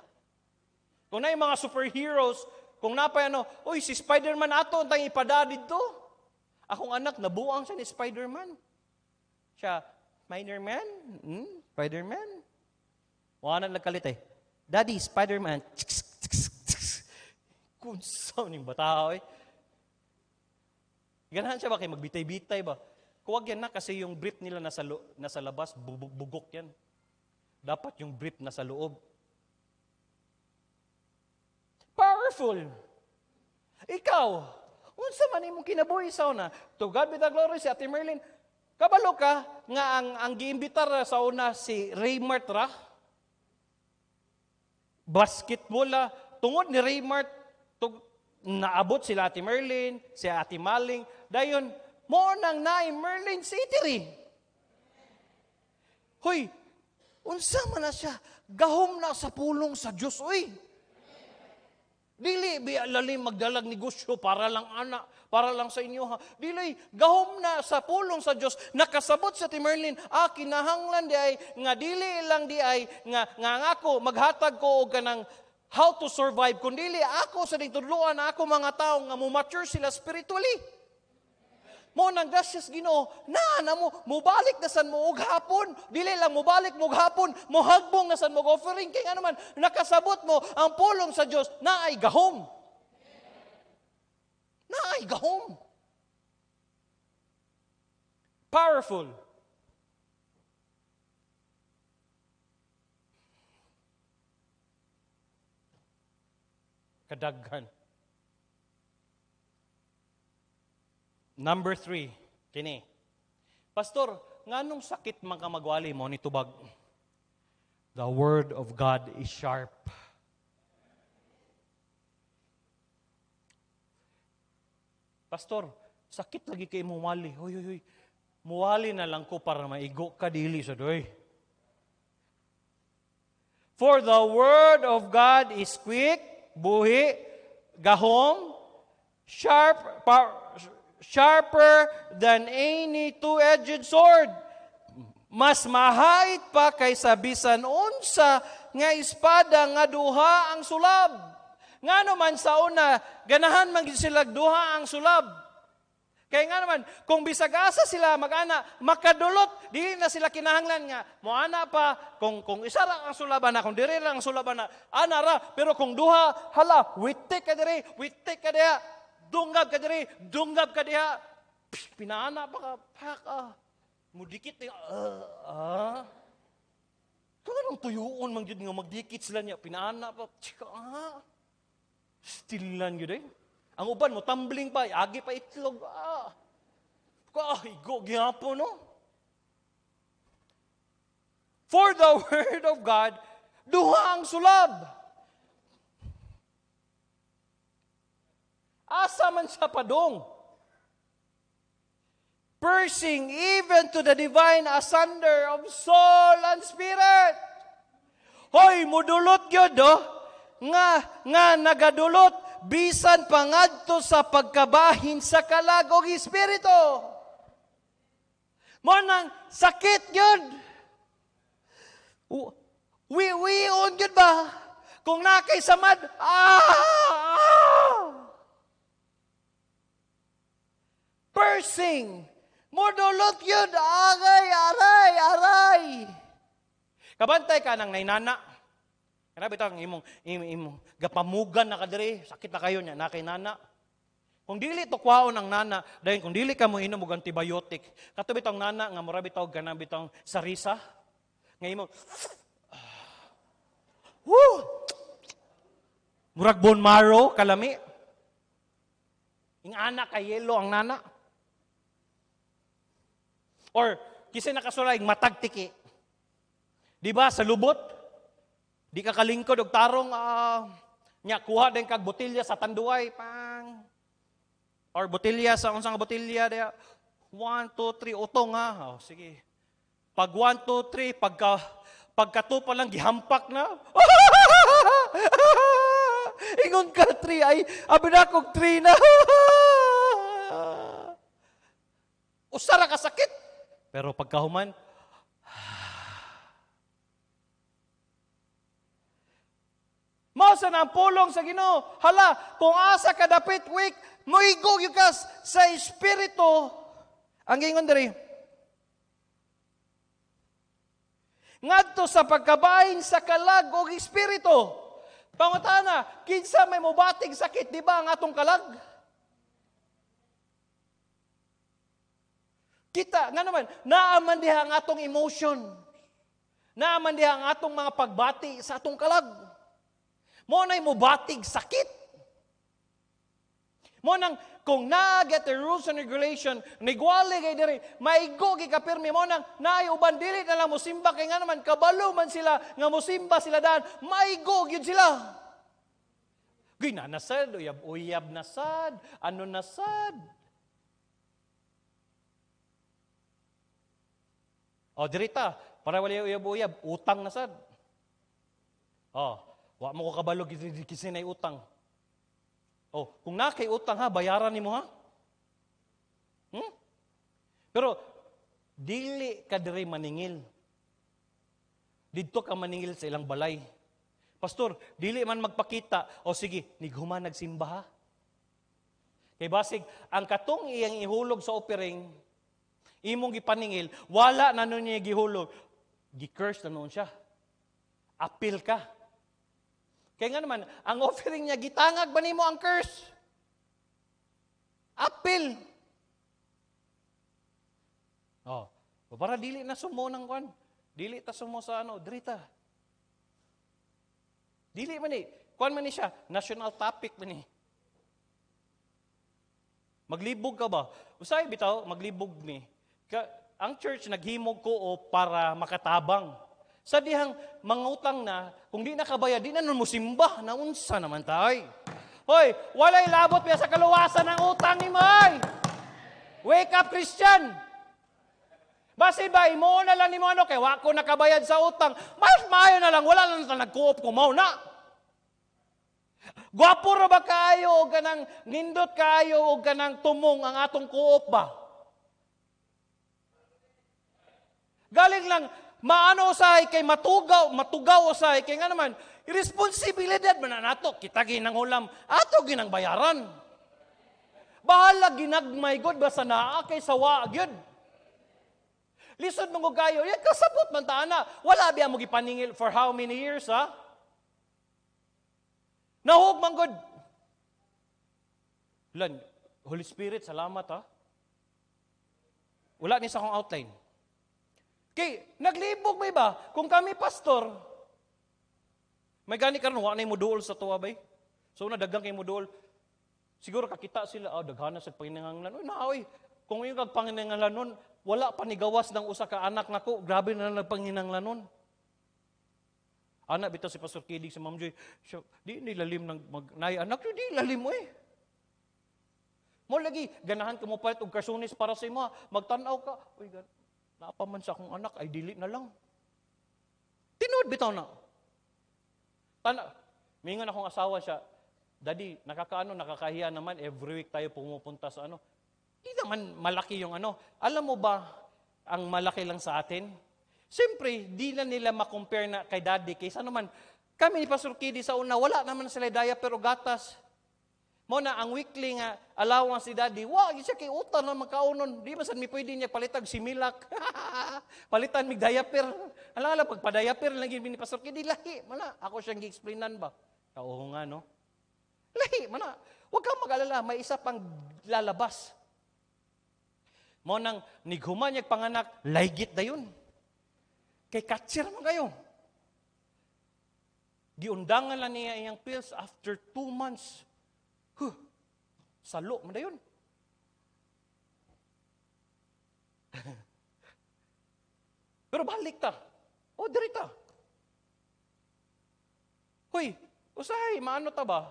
S1: Kung na yung mga superheroes, kung napay ano, uy, si Spider-Man ato, ang ipada dito. Akong anak, nabuang siya ni Spider-Man. Siya, minor man? Hmm? Spider-Man? Wala na nagkalit eh. Daddy, Spider-Man. Kunsaw niyong bata eh. Ganahan siya ba kay magbitay-bitay ba? Kuwag yan na kasi yung brief nila nasa, lo- nasa labas, bubog-bugok yan. Dapat yung brief nasa loob. successful. Ikaw, unsa man imong kinabuhi sa una? To God be the glory si Ate Merlin. Kabalo ka nga ang ang giimbitar sa una si Ray Martra. Basketball tungod ni Ray Mart tug, naabot sila Ate Merlin, si Ate Maling. Dayon mo nang naay Merlin si Hoy, unsa man na siya? Gahom na sa pulong sa Dios oy. Dili biya lalim magdalag negosyo para lang ana, para lang sa inyo ha. Dili gahom na sa pulong sa Dios nakasabot sa Timerlin. Ah kinahanglan di ay nga dili lang di ay nga nga maghatag ko og kanang how to survive kun dili ako sa nitudloan ako mga tawo nga mo mature sila spiritually. Mo nang gracious Ginoo, na na mo mubalik na san mo og hapon. Dili lang mubalik mo og hapon, mo hagbong na san mo offering kay ano man nakasabot mo ang pulong sa Dios na ay gahom. Na ay gahom. Powerful. Kadaghan. Number three, kini. Pastor, nganong sakit man ka magwali mo ni tubag? The word of God is sharp. Pastor, sakit lagi kay muwali. Hoy, hoy, hoy. Muwali na lang ko para maigo ka dili sa doy. For the word of God is quick, buhi, gahong, sharp, par- sharper than any two-edged sword. Mas mahait pa kaysa bisan unsa nga espada nga duha ang sulab. Nga naman sa una, ganahan man sila duha ang sulab. Kaya nga naman, kung bisag asa sila mag-ana, makadulot, di na sila kinahanglan nga, Moana pa, kung, kung isa ra ang sulaban na, kung diri lang ang sulaban na, ana ra, pero kung duha, hala, witik ka diri, witik ka diya, Dunggab ka diri, dunggab ka diha. Psh, pinana pa ka, pak, ah. Mudikit niya, ah, ah. Kung anong tuyuon mang yun nga, magdikit sila niya, pinana pa, chika, ah. Still lang yun eh. Ang uban mo, tumbling pa, agi pa itlog, ah. Ko, ah, igo, gihapon, no? For the word of God, duha ang sulab. Asa man sa padong. Piercing even to the divine asunder of soul and spirit. Hoy, mudulot gyud do oh. nga nga nagadulot bisan pangadto sa pagkabahin sa kalag og espiritu. Mo nang sakit gyud. Wi wi on gyud ba? Kung nakay samad, ah, ah! ah. Cursing. Mudulot yun. Aray, aray, aray. Kabantay ka ng nainana. Kanabi ito ang imong, imong, imong gapamugan na kadiri. Sakit na kayo niya, na kay nana. Kung dili to kwao ang nana, dahil kung dili ka mo inom og antibiotic, katubi tong nana nga mura bitaw ganang bitong sarisa. Nga imong Woo! Murag bone marrow kalami. Ing anak kay yelo ang nana. Or kisa nakasulaing matagtiki. Di ba sa lubot? Di ka kalingkod og tarong uh, nya kuha din kag botilya sa tanduay pang or botilya sa unsang botilya dia 1 2 3 utong ha. Oh, sige. Pag 1 2 3 pagka pagkato pa lang gihampak na. Ingon ka 3 ay abi kog 3 na. Usara ka sakit. Pero pagkahuman, Mao na ang pulong sa Ginoo. Hala, kung asa ka dapit week, moigo yukas sa espiritu. Ang gingon diri. Ngadto sa pagkabahin sa kalag og espiritu. Pangutana, kinsa may mubating sakit di ba ang atong kalag? Kita, nga naman, naaman diha ang atong emotion. Naaman diha ang atong mga pagbati sa atong kalag. Mo nay mo batig sakit. Mo nang kung na get the rules and regulation, nigwali kay diri, maigo gi kapirmi mo nang naay uban dili na lang musimba kay nga naman kabalo man sila nga musimba sila daan, maigo gyud sila. Ginanasad, uyab-uyab nasad, ano nasad? O, oh, dirita, para wala yung uyab-uyab, utang na sad. O, oh, wa mo ko kabalo kisin ay utang. O, oh, kung na kay utang ha, bayaran nimo ha. Hmm? Pero, dili ka diri maningil. Didto ka maningil sa ilang balay. Pastor, dili man magpakita. O sige, nighuman nagsimba ha. Kay basig, ang katong iyang ihulog sa offering, imong gipaningil, wala na nun niya gihulog. Gi-curse na nun siya. Apil ka. Kaya nga naman, ang offering niya, gitangag ba mo ang curse? Apil. Oh, para dili na sumo ng kwan. Dili ta sumo sa ano, drita. Dili man ni, kwan man siya, national topic man ni. Maglibog ka ba? Usay bitaw, maglibog ni ang church naghimog ko o para makatabang. Sa dihang mangutang na, kung di nakabayad, di na nun mo simba, naunsa naman tayo. Hoy, walay labot pa sa kaluwasan ng utang ni May. Wake up, Christian! Basin ba, imo na lang ni mo ano, kay wako nakabayad sa utang. Mas maayo na lang, wala lang sa nagkuop ko, mau na. Gwapo ba kayo o ganang nindot kayo o ganang tumong ang atong kuop ba? Galing lang, maano usahay kay matugaw, matugaw usahay kay nga naman, irresponsibilidad man na nato, kita ginang hulam, ato ginang bayaran. Bahala ginagmay god basta naa kay sawa gyud. Lisod mong kayo, yan kasabot man ta ana. Wala biya mo gipaningil for how many years ha? Nahog man god. Lan, Holy Spirit, salamat ha. Wala ni sa akong outline. Kay, naglibog may ba? Kung kami pastor, may gani karon wa na mo sa tuwa bay. Eh? So na dagang kay modul. Siguro kakita sila, oh, daghana sa panginanglan. Uy, naoy, kung yung kagpanginanglan nun, wala pa ni gawas ng usa ka anak nako, grabe na lang nagpanginanglan nun. Anak bitaw si Pastor Kilig si Ma'am Joy, siya, di nilalim ng mag, nay anak, di lalim mo eh. Mo lagi ganahan ka mo palit og kasunis para sa imo, ah. magtan-aw ka. Uy, gan- Napaman sa akong anak, ay dili na lang. Tinood bitaw na. Tana, mingon akong asawa siya, Daddy, nakakaano, nakakahiya naman, every week tayo pumupunta sa ano. Hindi naman malaki yung ano. Alam mo ba, ang malaki lang sa atin? Siyempre, di na nila makompare na kay daddy. Kaysa naman, kami ni Pastor Kidi sa una, wala naman sila daya pero gatas. Mo na ang weekly nga allowance ni daddy, wa wow, siya kay uta na magkaunon, di ba sad mi pwede niya palitag si milak. Palitan mig diaper. ala pag padayaper lang gid ni pastor kay di lahi, mana ako siyang gi-explainan ba. Oo nga no. Lahi mana. Huwag kang mag-alala, may isa pang lalabas. Mo nang nighuman niya panganak, laygit dayon. Kay katsir mo kayo. Giundangan lang niya iyang pills after two months Huh, salok man dayon. Pero balik ta. O, oh, diri ta. Hoy, usahay, maano ta ba?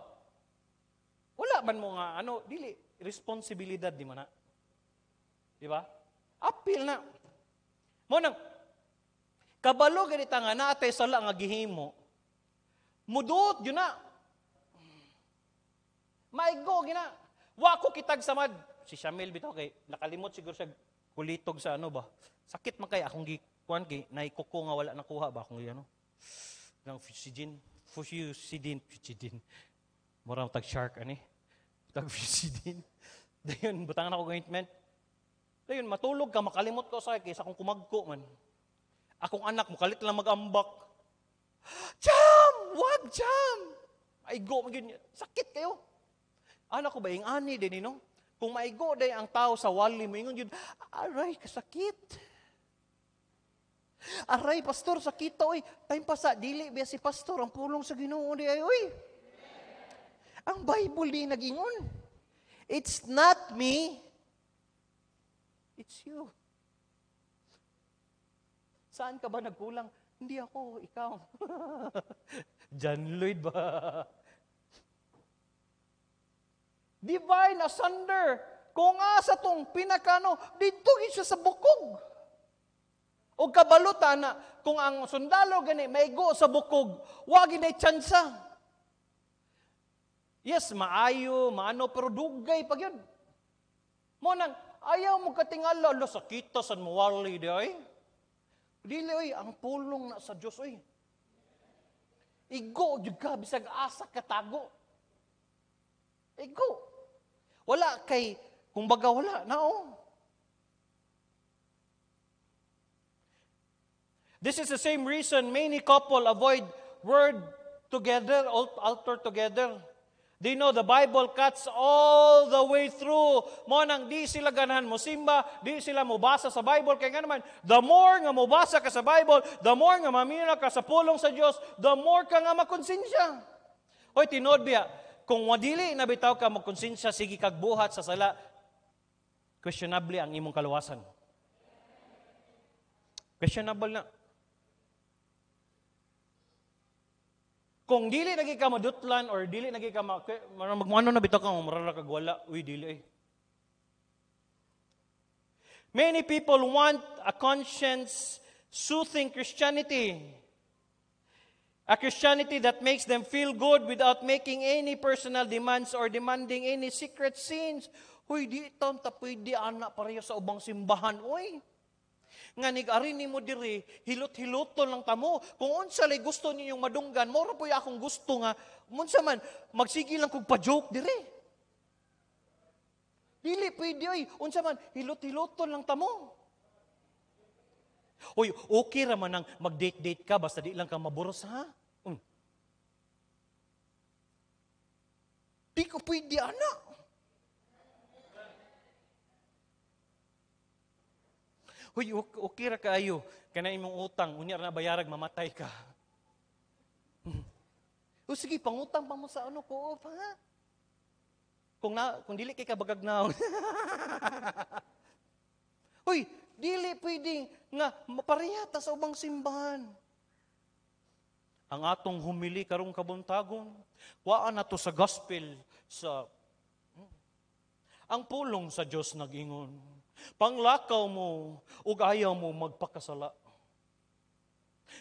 S1: Wala man mo nga, ano, dili, responsibilidad di man na. Di ba? Apil na. Mo nang, kabalo ganita nga, atay sala nga gihimo, mudot yun na, Maigo gina. Wa ko kitag samad. Si Shamil bitaw kay nakalimot siguro siya kulitog sa ano ba. Sakit man kay akong gi kuan kay naikuko nga wala nakuha ba akong ano. Nang si fusidin, fusidin. si Din, si Mura tag shark ani. Tag fusidin. Dayon butangan ako ointment. Dayon matulog ka makalimot ko sa kay sa kung kumagko man. Akong anak mo kalit lang magambak. Cham! Wag, Cham! Ay, go. Sakit kayo. Anak ko ba yung ani din, no? Kung maigo day ang tao sa wali mo, ingon yun, aray, kasakit. Aray, pastor, sakit to, oy. Time pa sa, dili ba si pastor, ang pulong sa ginoo di ay, oy. Ang Bible din nagingon. It's not me, it's you. Saan ka ba nagkulang? Hindi ako, ikaw. John Lloyd ba? divine asunder. Kung asa tong pinakano, dito siya sa bukog. O kabaluta na kung ang sundalo gani may go sa bukog, wag na tsansa. Yes, maayo, maano, pero dugay pag yun. Mo nang, ayaw mo katingala, lo, sa sakit sa muwali di ay. Dili oy, ang pulong na sa Dios oy. Igo, juga, bisag asa katago. Igo. Wala kay, kumbaga wala, nao. This is the same reason many couple avoid word together, altar together. They know the Bible cuts all the way through. Mo nang di sila ganahan mo simba, di sila mo basa sa Bible. Kaya nga naman, the more nga mo basa ka sa Bible, the more nga mamira ka sa pulong sa Dios, the more ka nga makonsensya. Hoy, tinod biya, kung wadili na bitaw ka magkonsensya sige kag buhat sa sala, questionable ang imong kaluwasan. Questionable na. Kung dili nagi ka madutlan or dili nagi ka ma, magmuano na bitaw ka marara kag wala, uy dili eh. Many people want a conscience soothing Christianity. A Christianity that makes them feel good without making any personal demands or demanding any secret sins. Uy, di itam ta pwede anak pareho sa ubang simbahan. Uy, nga nigari ni mo diri, hilot-hiloton lang tamo. Kung unsa lay gusto ninyong madunggan, mora po akong gusto nga, munsa man, magsige lang kog pa-joke diri. Dili pwede oy, unsa man, hilot-hiloton lang tamo. Uy, okay ra man ang mag-date-date ka, basta di lang ka maburos ha. Di ko pwede anak. Hoy, okay ra kayo. Kana imong utang, unya na bayarag, mamatay ka. o sige, pangutang pa mo sa ano ko, pa. Kung, na, kung dili kay kabagag naon. Hoy, dili pwedeng nga mapariyata sa ubang simbahan ang atong humili karong kabuntagon. Waan nato sa gospel sa hmm, ang pulong sa Dios nagingon. Panglakaw mo ug ayaw mo magpakasala.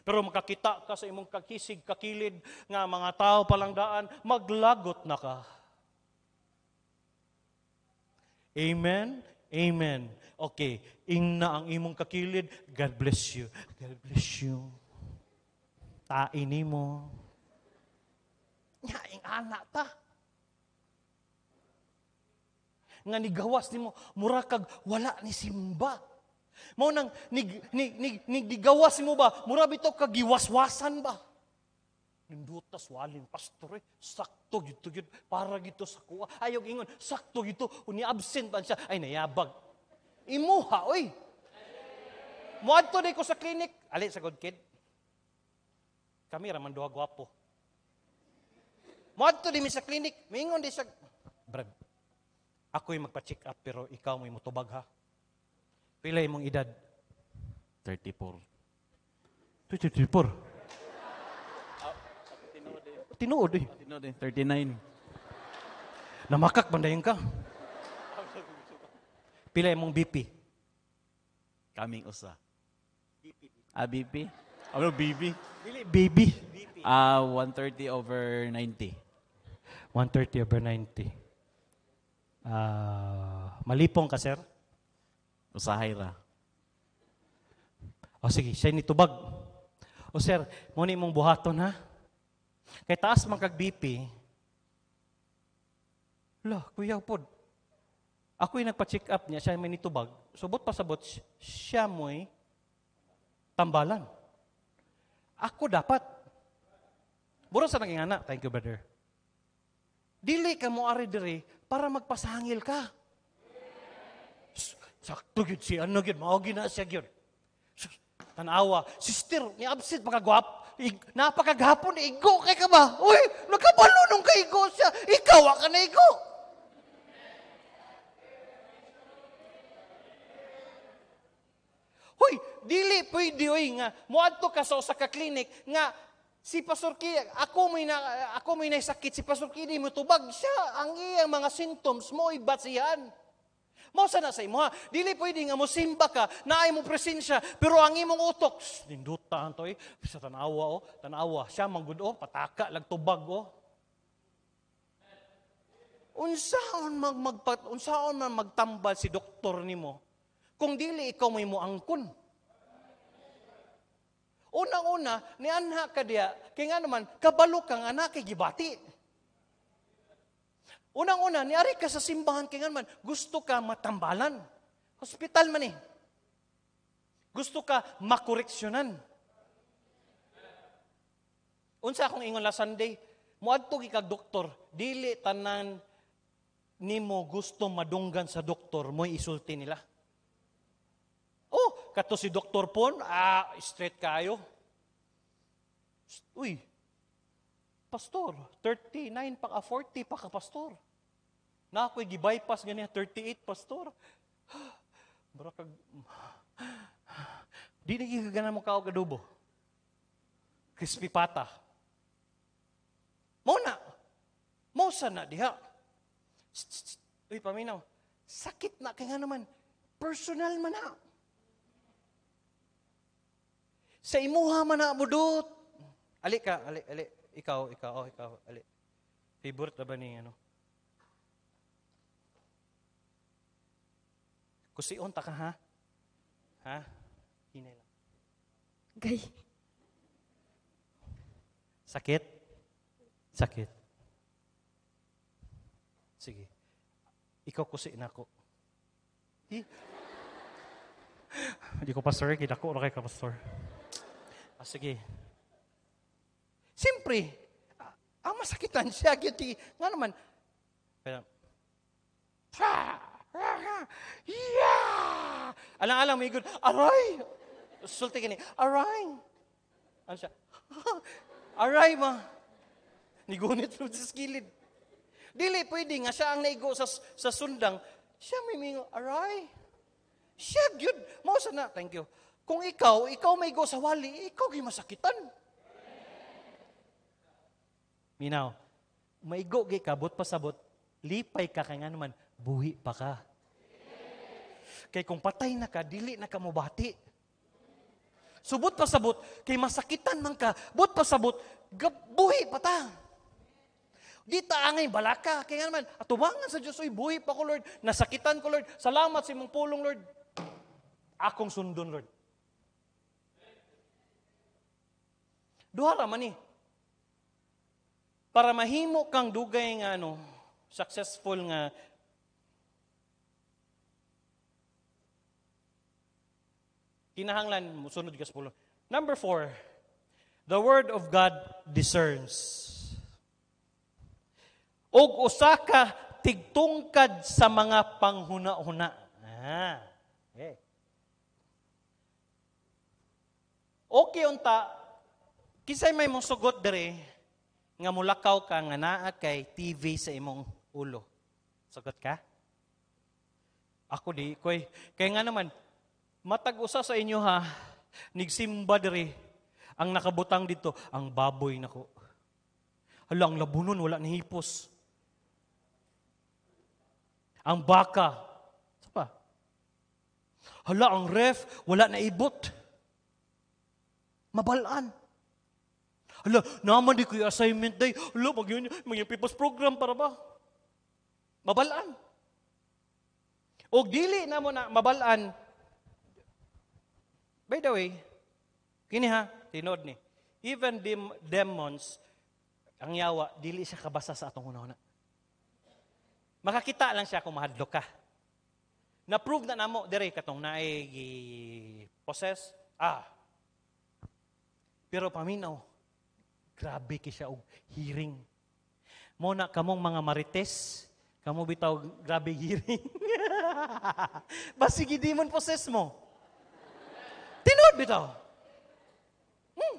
S1: Pero makakita ka sa imong kakisig, kakilid nga mga tao daan, maglagot na ka. Amen? Amen. Okay, ingna ang imong kakilid. God bless you. God bless you tain nimo. Nyaing anak ta. Nga gawas nimo, mura kag wala ni simba. Mao nang ni ni nig, nig, nigawas mo ba, mura bitaw kag giwaswasan ba. Nindutas walin pastor eh. Sakto gito gito. Para gito sa kuha. Ayog ingon. Sakto gito. Uni absent man siya. Ay nayabag. Imuha oy. Muadto ni ko sa clinic. Ali sa good kid. Kami raman duha gwapo. Moadto di mi sa clinic, mingon di sa Brad. Ako'y magpa-check up pero ikaw mo'y mutubag ha. Pila imong edad? 34. 34. Tinuod eh. Tinuod eh, 39. Namakak, bandayin ka. Pila imong BP? Kaming usa. BP. Ah, BP? Ano, baby? Dili, baby. Ah, 130 over 90. 130 over 90. Ah, malipong ka, sir? Usahay ra. O sige, siya Tubag. O sir, muna mong buhaton ha. Kay taas man kag BP. La, kuya pod. Ako yung nagpa-check up niya, siya may nitubag. Subot pa sabot, siya mo'y tambalan. Ako dapat. Muro sa nangingana. Thank you, brother. Dili ka mo ari diri para magpasangil ka. Sakto gyud si ano gyud, mao na siya gyud. Tanawa, sister, ni absent magagwap. Ig- napakagapon, igo kay ka ba? Uy, nagkabalo nung kaigo siya. Ikaw, ka na igo. Hoy, dili pwede oy nga moadto ka sa usa ka clinic nga si Pastor Ki, ako may na, ako may sakit si Pastor Ki di mo tubag siya ang iyang mga symptoms mo ibat siyan. Mao sana sa imo ha. Dili pwede nga mo simba ka naay mo presensya pero ang imong utok ninduta antoy eh. sa tanawa oh, tanawa siya manggud oh, pataka lag tubag oh. Unsaon mag magpat unsaon man magtambal si doktor nimo? kung dili ikaw may muangkon. Unang-una, ni anha ka diya, kaya nga naman, kabalo kang anak kay gibati. Unang-una, niari ka sa simbahan, kaya nga naman, gusto ka matambalan. Hospital man eh. Gusto ka makoreksyonan. Unsa akong ingon la Sunday, muadto gikag doktor, dili tanan nimo gusto madunggan sa doktor mo isulti nila. Kato si Dr. Pon, ah, straight kayo. Uy, pastor, 39 pa ka, 40 pa ka, pastor. Na ako'y gi-bypass ganyan, 38, pastor. Barakag, di na gigagana mo kao kadubo. Crispy pata. Muna, Mosa na diha. Uy, paminaw, sakit na kaya naman. Personal man na. Sa imuha man na budot. Ali ka, ali, ali. Ikaw, ikaw, oh, ikaw, ali. Favorite na ba ni ano? Kusiyon ta ka ha? Ha? Hinay lang. Gay. Sakit? Sakit. Sige. Ikaw kusi na ako. Hindi ko, pastor. Kinako na kay ka, pastor. Ah, sige. Siyempre, ah, ang masakitan siya, giti, Nga naman, pero, yeah! Alang-alang, may good, aray! Sulti ka aray! Ano siya? aray, ma! Nigunit rin sa skilid. Dili, pwede nga siya ang naigo sa, sa sundang. Siya may mingo, aray! Siya, good! Mausa na, thank you. Kung ikaw, ikaw may go sa wali, ikaw gay masakitan. Minaw, maigo gay kabot pasabot, lipay ka kay nga naman, buhi pa ka. Kay kung patay na ka, dili na ka mabati. Subot so, pasabot, kay masakitan man ka, but pasabot, buhi pa ta. Di taangay balaka. Kaya naman, atubangan sa Diyos, uy, buhi pa ko, Lord. Nasakitan ko, Lord. Salamat sa imong pulong, Lord. Akong sundon, Lord. Duha ra man Eh. Para mahimo kang dugay nga ano, successful nga kinahanglan musunod ka sa Number four, the Word of God discerns. Og usaka ka tigtungkad sa mga panghuna-huna. Ah, okay. Okay unta Kisay may mong sugot dere, nga mulakaw ka nga naa kay TV sa imong ulo. Sugot ka? Ako di, koy. Kaya nga naman, matag-usa sa inyo ha, nigsimba dere, ang nakabutang dito, ang baboy nako. Hala, ang labunon, wala ni hipos. Ang baka, Sa pa? Hala, ang ref, wala na ibot. Mabalaan. Hala, naman di ko yung assignment day. Hala, mag yun, mag yung people's program para ba? Mabalaan. O dili na mo na mabalaan. By the way, kini ha, tinod ni. Even dem demons, ang yawa, dili siya kabasa sa atong una-una. Makakita lang siya kung mahadlok ka. Na-prove na namo, dire, katong naay possess, ah. Pero paminaw, Grabe kay og hearing. Mo na kamong mga marites, kamo bitaw grabe hearing. Basig demon possess mo. Tinud bitaw. Hmm.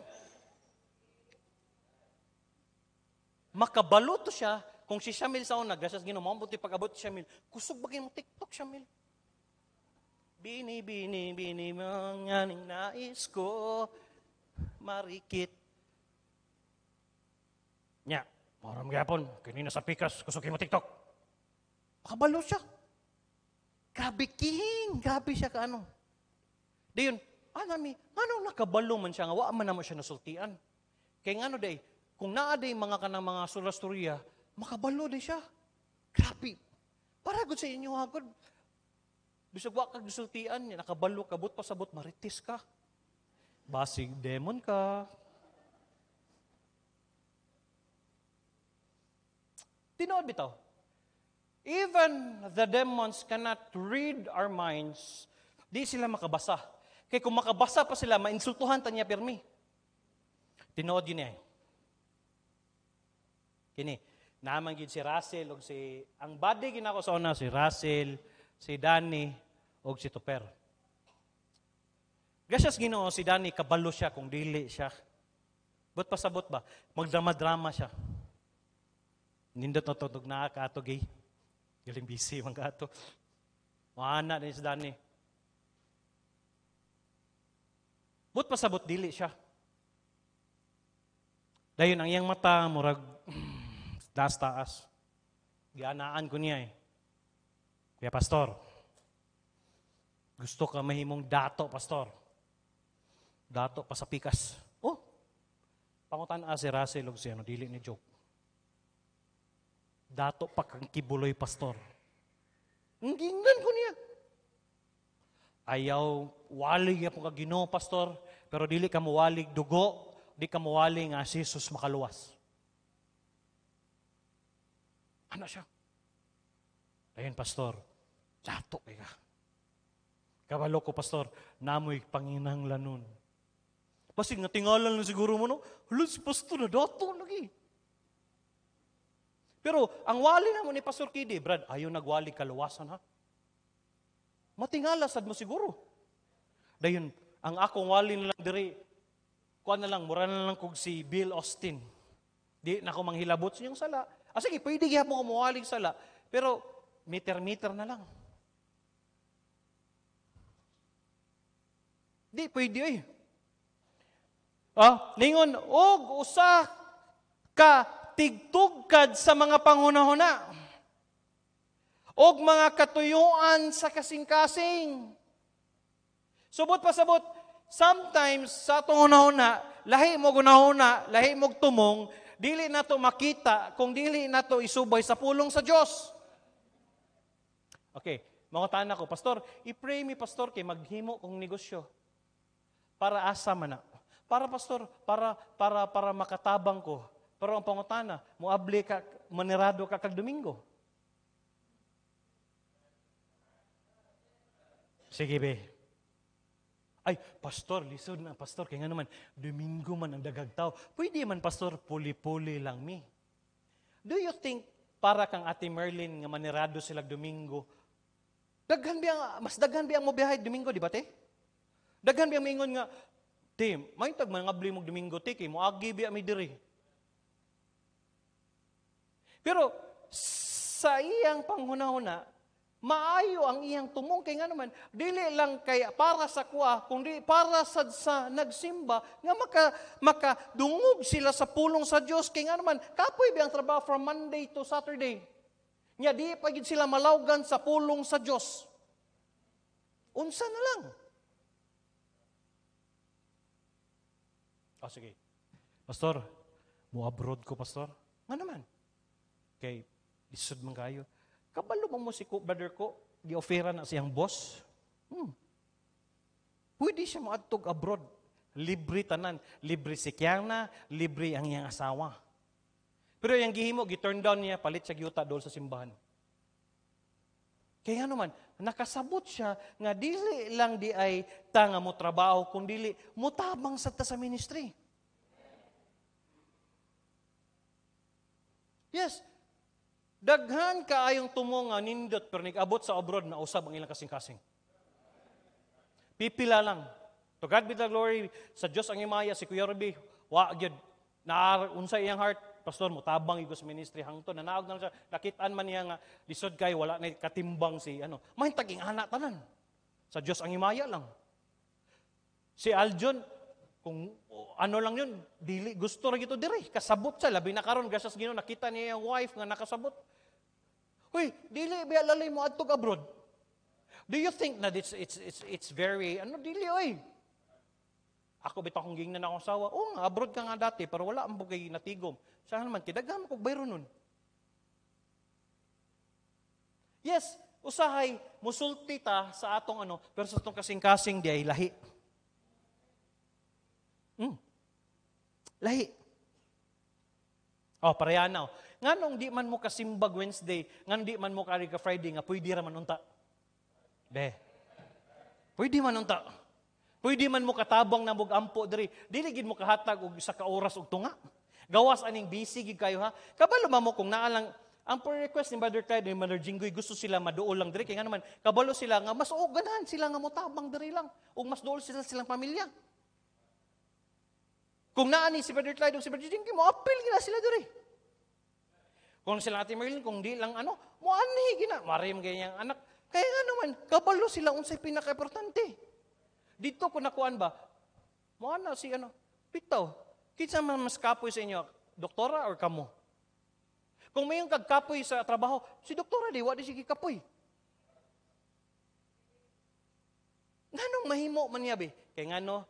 S1: Makabalo to siya kung si Shamil sa una, gracias Ginoo, mao buti pag-abot si Shamil. Kusog ba mo TikTok Shamil? Bini, bini, bini, mga nais ko, marikit Nya, maram gapon, kini sa pikas, kusok mo tiktok. Pakabalo siya. Gabi king, gabi siya kaano. Dayon, ano mi, ano nakabalo man siya nga, wa man naman siya nasultian. Kaya nga ano day, kung naaday mga kanang mga sulasturya, makabalo day siya. Grabe. Para good sa inyo ha, good. Bisag wa kag nasultian, nakabalo ka, but pasabot, maritis ka. Basig demon ka. Tinood bitaw. Even the demons cannot read our minds. Di sila makabasa. Kaya kung makabasa pa sila, mainsultuhan ta tanya permi. Tinood yun eh. Kini, naman gid si Russell o si, ang body ginako si Russell, si Danny, o si Tupper. Gasyas ginoo si Danny, kabalo siya kung dili siya. But pasabot ba? Magdrama-drama siya nindot na tunog na kaato gay. Galing busy man kaato. Wala na sa ni. But pasabot dili siya. Dayon ang iyang mata murag das taas. Gianaan ko niya eh. Kuya pastor, gusto ka mahimong dato, pastor. Dato pa sa pikas. Oh, pangutan si Russell o si ano, dili ni joke. Dato pa kang kibuloy, pastor. Ngingnan ko niya. Ayaw, walig ako ka ginoo, pastor. Pero dili ka mawalig dugo, di ka mawalig nga si Jesus makaluwas. Ano siya? Ayun, pastor. Dato kay ka. Kabalo ko, pastor. Namoy panginang lanun. Kasi natingalan tingalan lang siguro mo, no? Hala, si pastor na dato lagi. Pero ang wali naman ni Pastor Kidi, Brad, ayaw nagwali kaluwasan ha. Matingala sad mo siguro. Dayon, ang akong wali na lang diri, kuha na lang, mura na lang kog si Bill Austin. Di na ko manghilabot sa inyong sala. Ah, sige, pwede gihapon ko mawaling sala. Pero meter-meter na lang. Di pwede ay. Eh. Ah, ningon og usa ka tigtog kad sa mga pangunahuna og mga katuyuan sa kasing-kasing. Subot pa sabot, sometimes sa atong una lahi mo una lahi mo tumong, dili na to makita kung dili na to isubay sa pulong sa Dios. Okay, mga tanan ko, Pastor, i-pray mi Pastor kay maghimo kong negosyo para asa man na. Para Pastor, para, para, para makatabang ko pero ang pangutana, moable ka, manirado ka kag Domingo. Sige be. Ay, pastor, lisod na, pastor. Kaya nga naman, Domingo man ang dagag tao. Pwede man, pastor, puli-puli lang mi. Do you think para kang Ate Merlin nga manirado sila Domingo, daghan biya, mas daghan biya mo biyahe Domingo, di ba te? Daghan biya mingon nga, Tim, may tag mga abli mo Domingo, te, kay mo agi biya mi diri. Pero sa iyang panghunahuna, maayo ang iyang tumong kay nga naman dili lang kay para sa kuha kundi para sa, sa nagsimba nga maka makadungog sila sa pulong sa Dios kay nga naman kapoy ba ang trabaho from Monday to Saturday nya di pa gid sila malawgan sa pulong sa Dios unsa na lang Ah oh, sige Pastor mo abroad ko pastor nga naman Kay, lisod man kayo. Kabalo mo si ko, brother ko, gi giofera na siyang boss. Hmm. Pwede siya maadtog abroad. Libre tanan. Libre si Kiana, libre ang iyang asawa. Pero yung gihimo, gi-turn down niya, palit siya giyuta doon sa simbahan. Kaya naman, nakasabot siya nga dili lang di ay tanga mo trabaho, kundi mo tabang sa ta sa ministry. Yes, Daghan ka ayong tumunga nindot pero nag-abot sa abroad na usab ang ilang kasing-kasing. Pipila lang. To God be the glory. Sa Dios ang imaya si Kuya Ruby. Wa gyud na unsa iyang heart. Pastor mo tabang igos ministry hangto na naog na siya. Nakitaan man niya nga lisod kay wala na katimbang si ano. Mahintaging anak tanan. Sa Dios ang imaya lang. Si Aljon kung ano lang yun, dili, gusto ra gito diri, kasabot sa labi na karon gracias gino, nakita niya yung wife nga nakasabot. Hoy, dili biya lalay mo adto abroad. Do you think that it's it's it's it's very ano dili oy? Ako bitaw kung gingnan akong sawa. Oo nga, abroad ka nga dati, pero wala ang bugay natigom. Saan naman, kidaghan ko bayro nun. Yes, usahay, musulti ta sa atong ano, pero sa atong kasing-kasing di ay lahi. Hmm. Lahi. Oh, pareha na. Oh. Nga nung di man mo kasimbag Wednesday, nga di man mo kari ka Friday, nga pwede ra man unta. Be. Pwede man unta. Pwede man mo katabang na ampo diri. Dili gid mo kahatag og isa ka oras og tunga. Gawas aning busy gid kayo ha. Kabalo man mo kung naalang ang prayer request ni Brother Clyde ni Brother Jinggoy, gusto sila maduol lang diri. Kaya nga naman, kabalo sila nga, mas o ganahan sila nga mo tabang diri lang. og mas duol sila silang pamilya. Kung naani si Brother Clyde o si Brother Jinky, mo apil gina sila diri. Kung sila ati Marilyn, kung di lang ano, mo anhi gina, marim ganyang anak. Kaya nga ano naman, kabalo sila unsay pinaka-importante. Dito ko nakuan ba, mo ana si ano, pitaw, kinsa man mas kapoy sa inyo, doktora or kamo? Kung may yung kagkapoy sa trabaho, si doktora di, wadi si kikapoy. Nganong mahimo man yabi? Kaya nga no,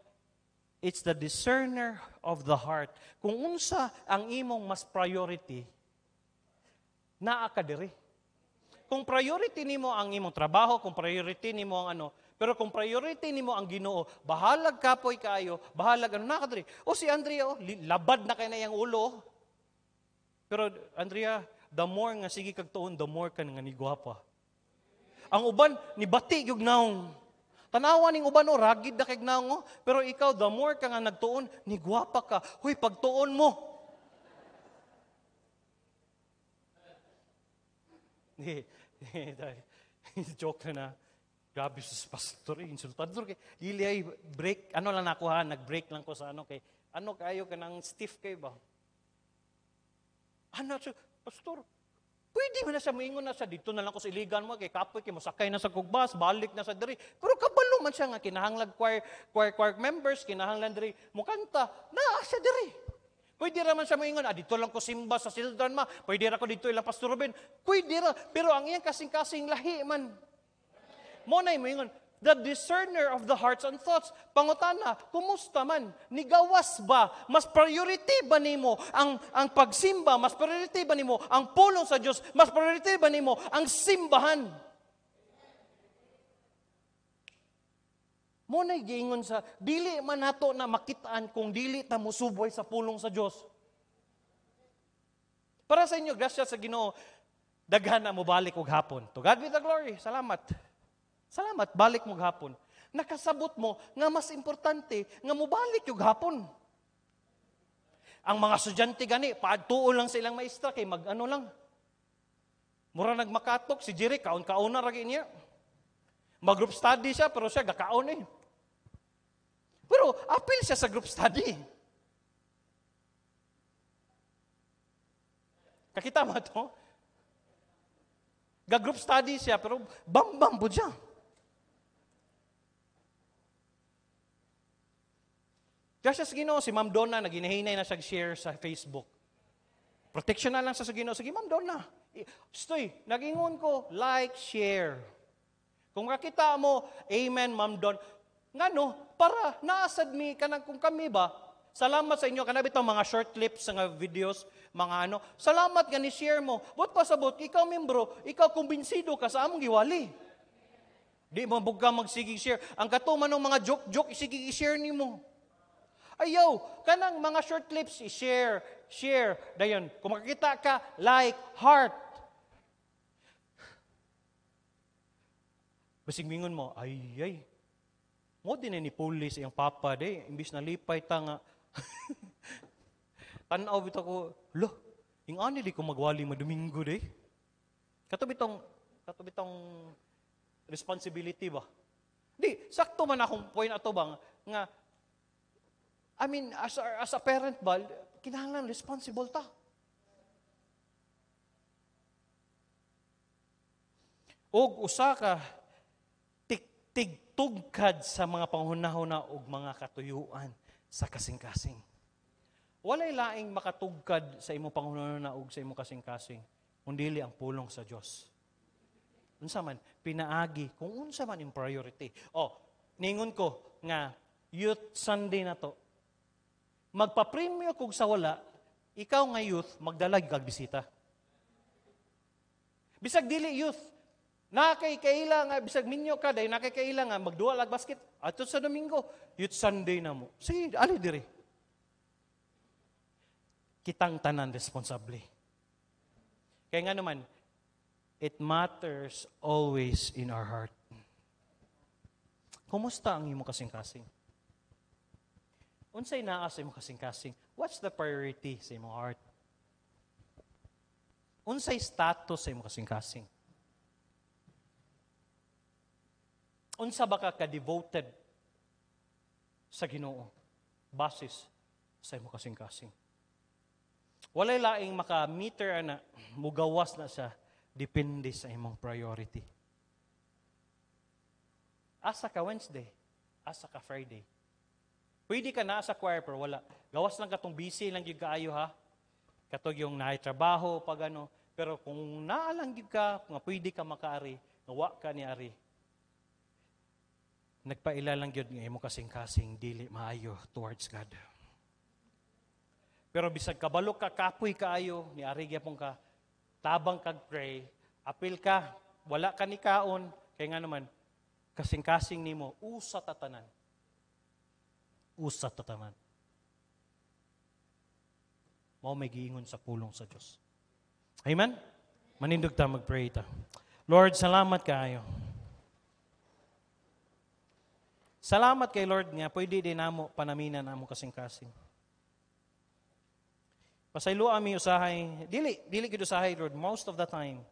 S1: It's the discerner of the heart. Kung unsa ang imong mas priority, naa ka diri. Kung priority nimo ang imong trabaho, kung priority nimo ang ano, pero kung priority nimo ang Ginoo, bahalag kapoy kayo, bahalag ano na ka diri. O si Andrea, oh, labad na kay na yang ulo. Pero Andrea, the more nga sige kag tuon, the more ka nga ni Ang uban ni bati gyud naong Tanawa ning uban o oh, ragid na kignango, pero ikaw the more ka nga nagtuon, ni gwapa ka. Hoy pagtuon mo. Ni Joke na na. Grabe sa pastor, insultado kay Lili ay break, ano lang ako ha, nag-break lang ko sa ano kay ano kayo kanang stiff kay ba? Ano, pastor, Pwede mo na siya moingon na siya, dito na lang ko sa iligan mo, kay kapoy, kay masakay na sa kugbas, balik na sa diri. Pero kabalo man siya nga, kinahanglag choir, choir, choir members, kinahanglan diri, mukanta, na siya diri. Pwede ra man siya moingon, ah, dito lang ko simba sa children ma, pwede ra ko dito ilang Pastor Ruben, pwede ra, pero ang iyang kasing-kasing lahi man. Mo na moingon, the discerner of the hearts and thoughts. Pangutana, kumusta man? Nigawas ba? Mas priority ba nimo ang, ang pagsimba? Mas priority ba nimo ang pulong sa Diyos? Mas priority ba nimo ang simbahan? Muna'y giingon sa, dili man nato na makitaan kung dili ta subway sa pulong sa Diyos. Para sa inyo, grasya sa Ginoo, daghan na mo balik og hapon. To God be the glory. Salamat. Salamat, balik mo hapon. Nakasabot mo nga mas importante nga mo balik yung gahapon. Ang mga estudyante gani, paadtuo lang sa ilang maestra kay magano lang. Mura nagmakatok, si Jerry, kaon-kaon na ragi niya. Mag-group study siya, pero siya gakaon eh. Pero apil siya sa group study. Kakita mo to? Gag-group study siya, pero bam-bam po siya. Just as Ginoo, si Ma'am Donna, naginahinay na siya share sa Facebook. Protection na lang sa Ginoo. Sige, Ma'am Donna. Stoy, nagingon ko, like, share. Kung makita mo, amen, Ma'am Don. Nga no, para naasad mi, kanang kung kami ba, salamat sa inyo, kanabi itong mga short clips, mga videos, mga ano, salamat ka share mo. What pasabot, ikaw membro, ikaw kumbinsido ka sa among giwali. Di mo bugka magsigig share. Ang katuman ng mga joke-joke, isigig share ni mo. Ayaw, kanang mga short clips, i-share, share. Dayon, kung makikita ka, like, heart. Basig mo, ay, ay. Mo din ni police, yung papa, day. Imbis na lipay ta nga. Tanaw bito ko, lo, yung ani di ko magwali madumingo, day. Katubitong, katubitong responsibility ba? Di, sakto man akong point ato bang, nga, I mean, as a, as a parent ba, kinahanglan responsible ta. Og usa ka tigtugkad sa mga panghunahuna og mga katuyuan sa kasing-kasing. Walay laing makatugkad sa imong panghunahuna og sa imong kasing-kasing, undili ang pulong sa Dios. Unsa man pinaagi kung unsa man yung priority. Oh, ningon ko nga youth Sunday na to, magpa magpapremyo kung sa wala, ikaw nga youth, magdalag kag bisita. Bisag dili youth, na kay kaila nga bisag minyo ka day na kay kaila nga magduwa lag basket ato sa Domingo, youth Sunday na mo. Sige, ali diri. Kitang tanan responsable. Kaya nga naman, it matters always in our heart. Kumusta ang imo kasing-kasing? unsay naa sa imong kasing-kasing? What's the priority sa imong heart? Unsay status sa imong kasing-kasing? Unsa ba ka ka-devoted sa Ginoo? Basis sa imong kasing-kasing. Walay laing maka-meter ana, mugawas na siya depende sa imong priority. Asa ka Wednesday, asa ka Friday, Pwede ka na sa choir pero wala. Gawas lang katong busy lang gyud kaayo ha. Katog yung naay trabaho pag ano. Pero kung naalang gyud ka, nga pwede ka makaari, nga wa ka ni ari. Nagpaila lang gyud nga imo kasing-kasing dili maayo towards God. Pero bisag kabalo ka, kapoy kaayo, ni ari gyapon ka, tabang kag pray, apil ka, wala ka ni kaon, kay nga naman kasing-kasing nimo usa tatanan usat ta tanan. Mao may giingon sa pulong sa Dios. Amen. Manindog ta mag-pray ta. Lord, salamat kaayo. Salamat kay Lord nga pwede din namo panaminan amo kasing-kasing. Pasaylo ami usahay, dili dili gid usahay Lord most of the time.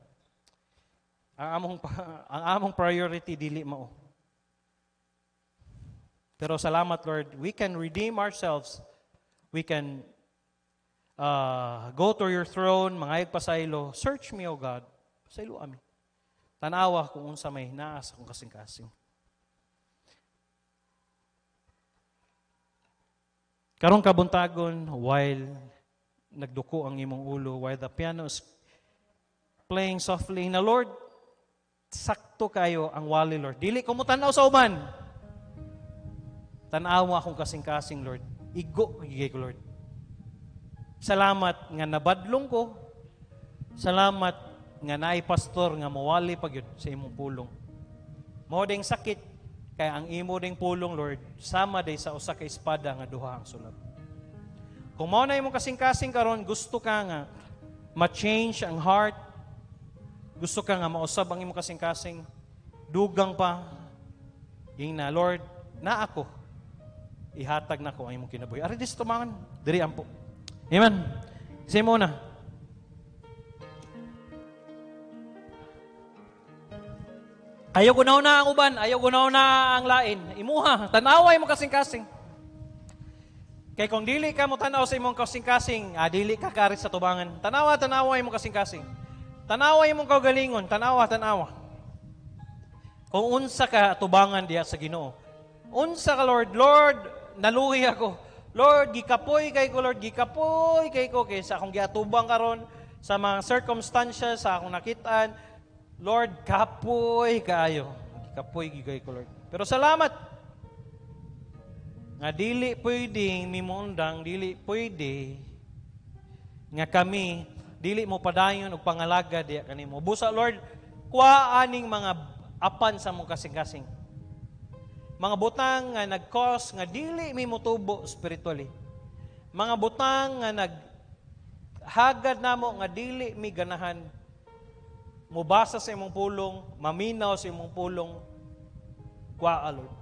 S1: Ang among ang among priority dili mao. Pero salamat Lord, we can redeem ourselves. We can uh, go to your throne, mga pa ilo. Search me, O God. Pasaylo ilo amin. Tanawa kung unsa may naasa kong kasing-kasing. Karong kabuntagon, while nagduko ang imong ulo, while the piano is playing softly, na Lord, sakto kayo ang wali, Lord. Dili ko tanaw sa uban. Tanaw mo akong kasing-kasing, Lord. Igo, igay ko, Lord. Salamat nga nabadlong ko. Salamat nga naay pastor nga mawali pag yun sa imong pulong. Mao sakit, kaya ang imo ding pulong, Lord, sama day sa usa ka espada nga duha ang sulat. Kung mao na imong kasing-kasing karon, gusto ka nga ma-change ang heart. Gusto ka nga mausab ang imong kasing-kasing. Dugang pa, Yung na, Lord, na ako ihatag na ko ang imong kinabuhi. Are dis tumangan, diri ampo. Amen. Say mo na. Ayaw ko na ang uban, ayaw ko na ang lain. Imuha, tanaway mo kasing-kasing. Kay kung dili ka mo tanaw sa imong kasing-kasing, ah, dili ka karit sa tubangan. Tanawa, tanawa imong kasing-kasing. Tanawa imong kaugalingon, tanawa, tanawa. Kung unsa ka tubangan diya sa Ginoo. Unsa ka Lord, Lord, naluhi ako. Lord, gikapoy kay ko, Lord, gikapoy kay ko, kay sa akong giatubang karon sa mga circumstances, sa akong nakitaan, Lord, kapoy kayo. Gikapoy gigay ko, Lord. Pero salamat. Nga dili pwedeng mimundang, dili pwede nga kami dili mo padayon og pangalaga diya kanimo. Busa Lord, kuha aning mga apan sa mong kasing-kasing. Mga butang nga nag-cause nga dili may motubo spiritually. Mga butang nga nag hagad namo nga dili may ganahan mubasa sa imong pulong, maminaw sa imong pulong, kwa alert. Ah,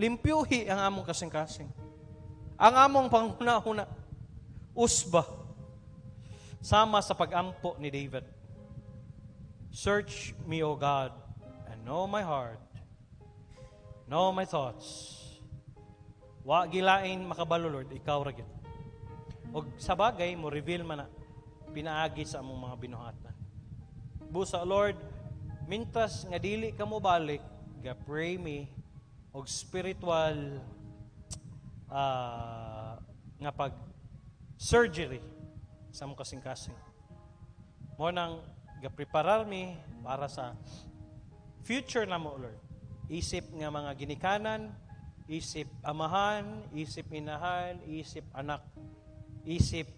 S1: Limpyuhi ang among kasing-kasing. Ang among panguna-una, usba, sama sa pagampo ni David. Search me, O God, Know my heart. Know my thoughts. Wa gilain makabalo, Lord, ikaw ra gyud. Og sa bagay mo reveal man na pinaagi sa among mga binuhatan. Busa, Lord, mintras nga dili ka mo balik, ga pray me og spiritual uh, nga pag surgery sa mong kasing-kasing. Mo nang ga-preparar me para sa Future na mo, Lord. Isip nga mga ginikanan, isip amahan, isip inahan, isip anak, isip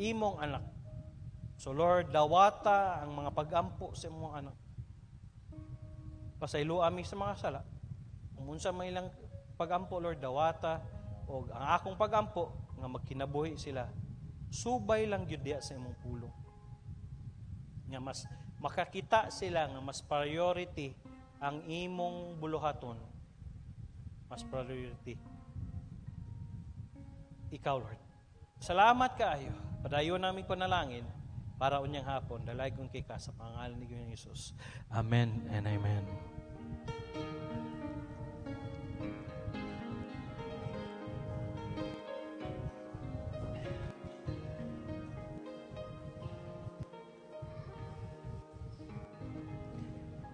S1: imong anak. So Lord, dawata ang mga pagampo sa imong anak. Pasaylo ami sa mga sala. Umunsa may ilang pagampo, Lord, dawata o ang akong pagampo nga magkinabuhi sila. Subay lang gyud diya sa imong pulong. Nga mas makakita sila nga mas priority ang imong buluhaton. Mas priority. Ikaw, Lord. Salamat kaayo. Padayon namin panalangin para unyang hapon. Dalay kong kika sa pangalan ni Ginoong Hesus Amen and amen.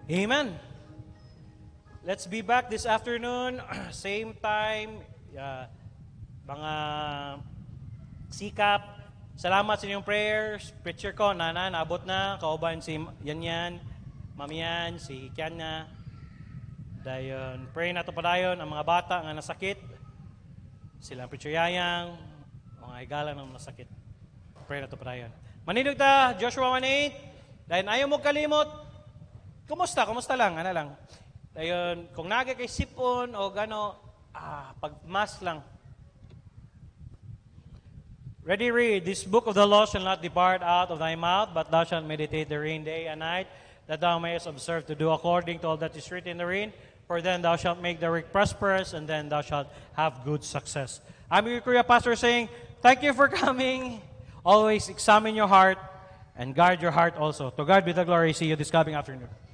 S1: Amen. Let's be back this afternoon, same time, uh, mga sikap. Salamat sa inyong prayers. Preacher ko, nana, naabot na. Kauban si Yanyan, Mamian, si Kiana. Dayon, pray na to pa dayon ang mga bata nga nasakit. Silang ang Preacher Yayang, mga higala ng nasakit. Pray na to pa dayon. Maninog ta, Joshua 1.8. Dahil ayaw mo kalimot, Kumusta? Kumusta lang? Ano lang? Ayun, kung naga kay sipon o gano, ah, pagmas lang. Ready, read. This book of the law shall not depart out of thy mouth, but thou shalt meditate therein day and night, that thou mayest observe to do according to all that is written therein. For then thou shalt make thy work prosperous, and then thou shalt have good success. I'm your Korea pastor saying, thank you for coming. Always examine your heart and guard your heart also. To God be the glory. See you this coming afternoon.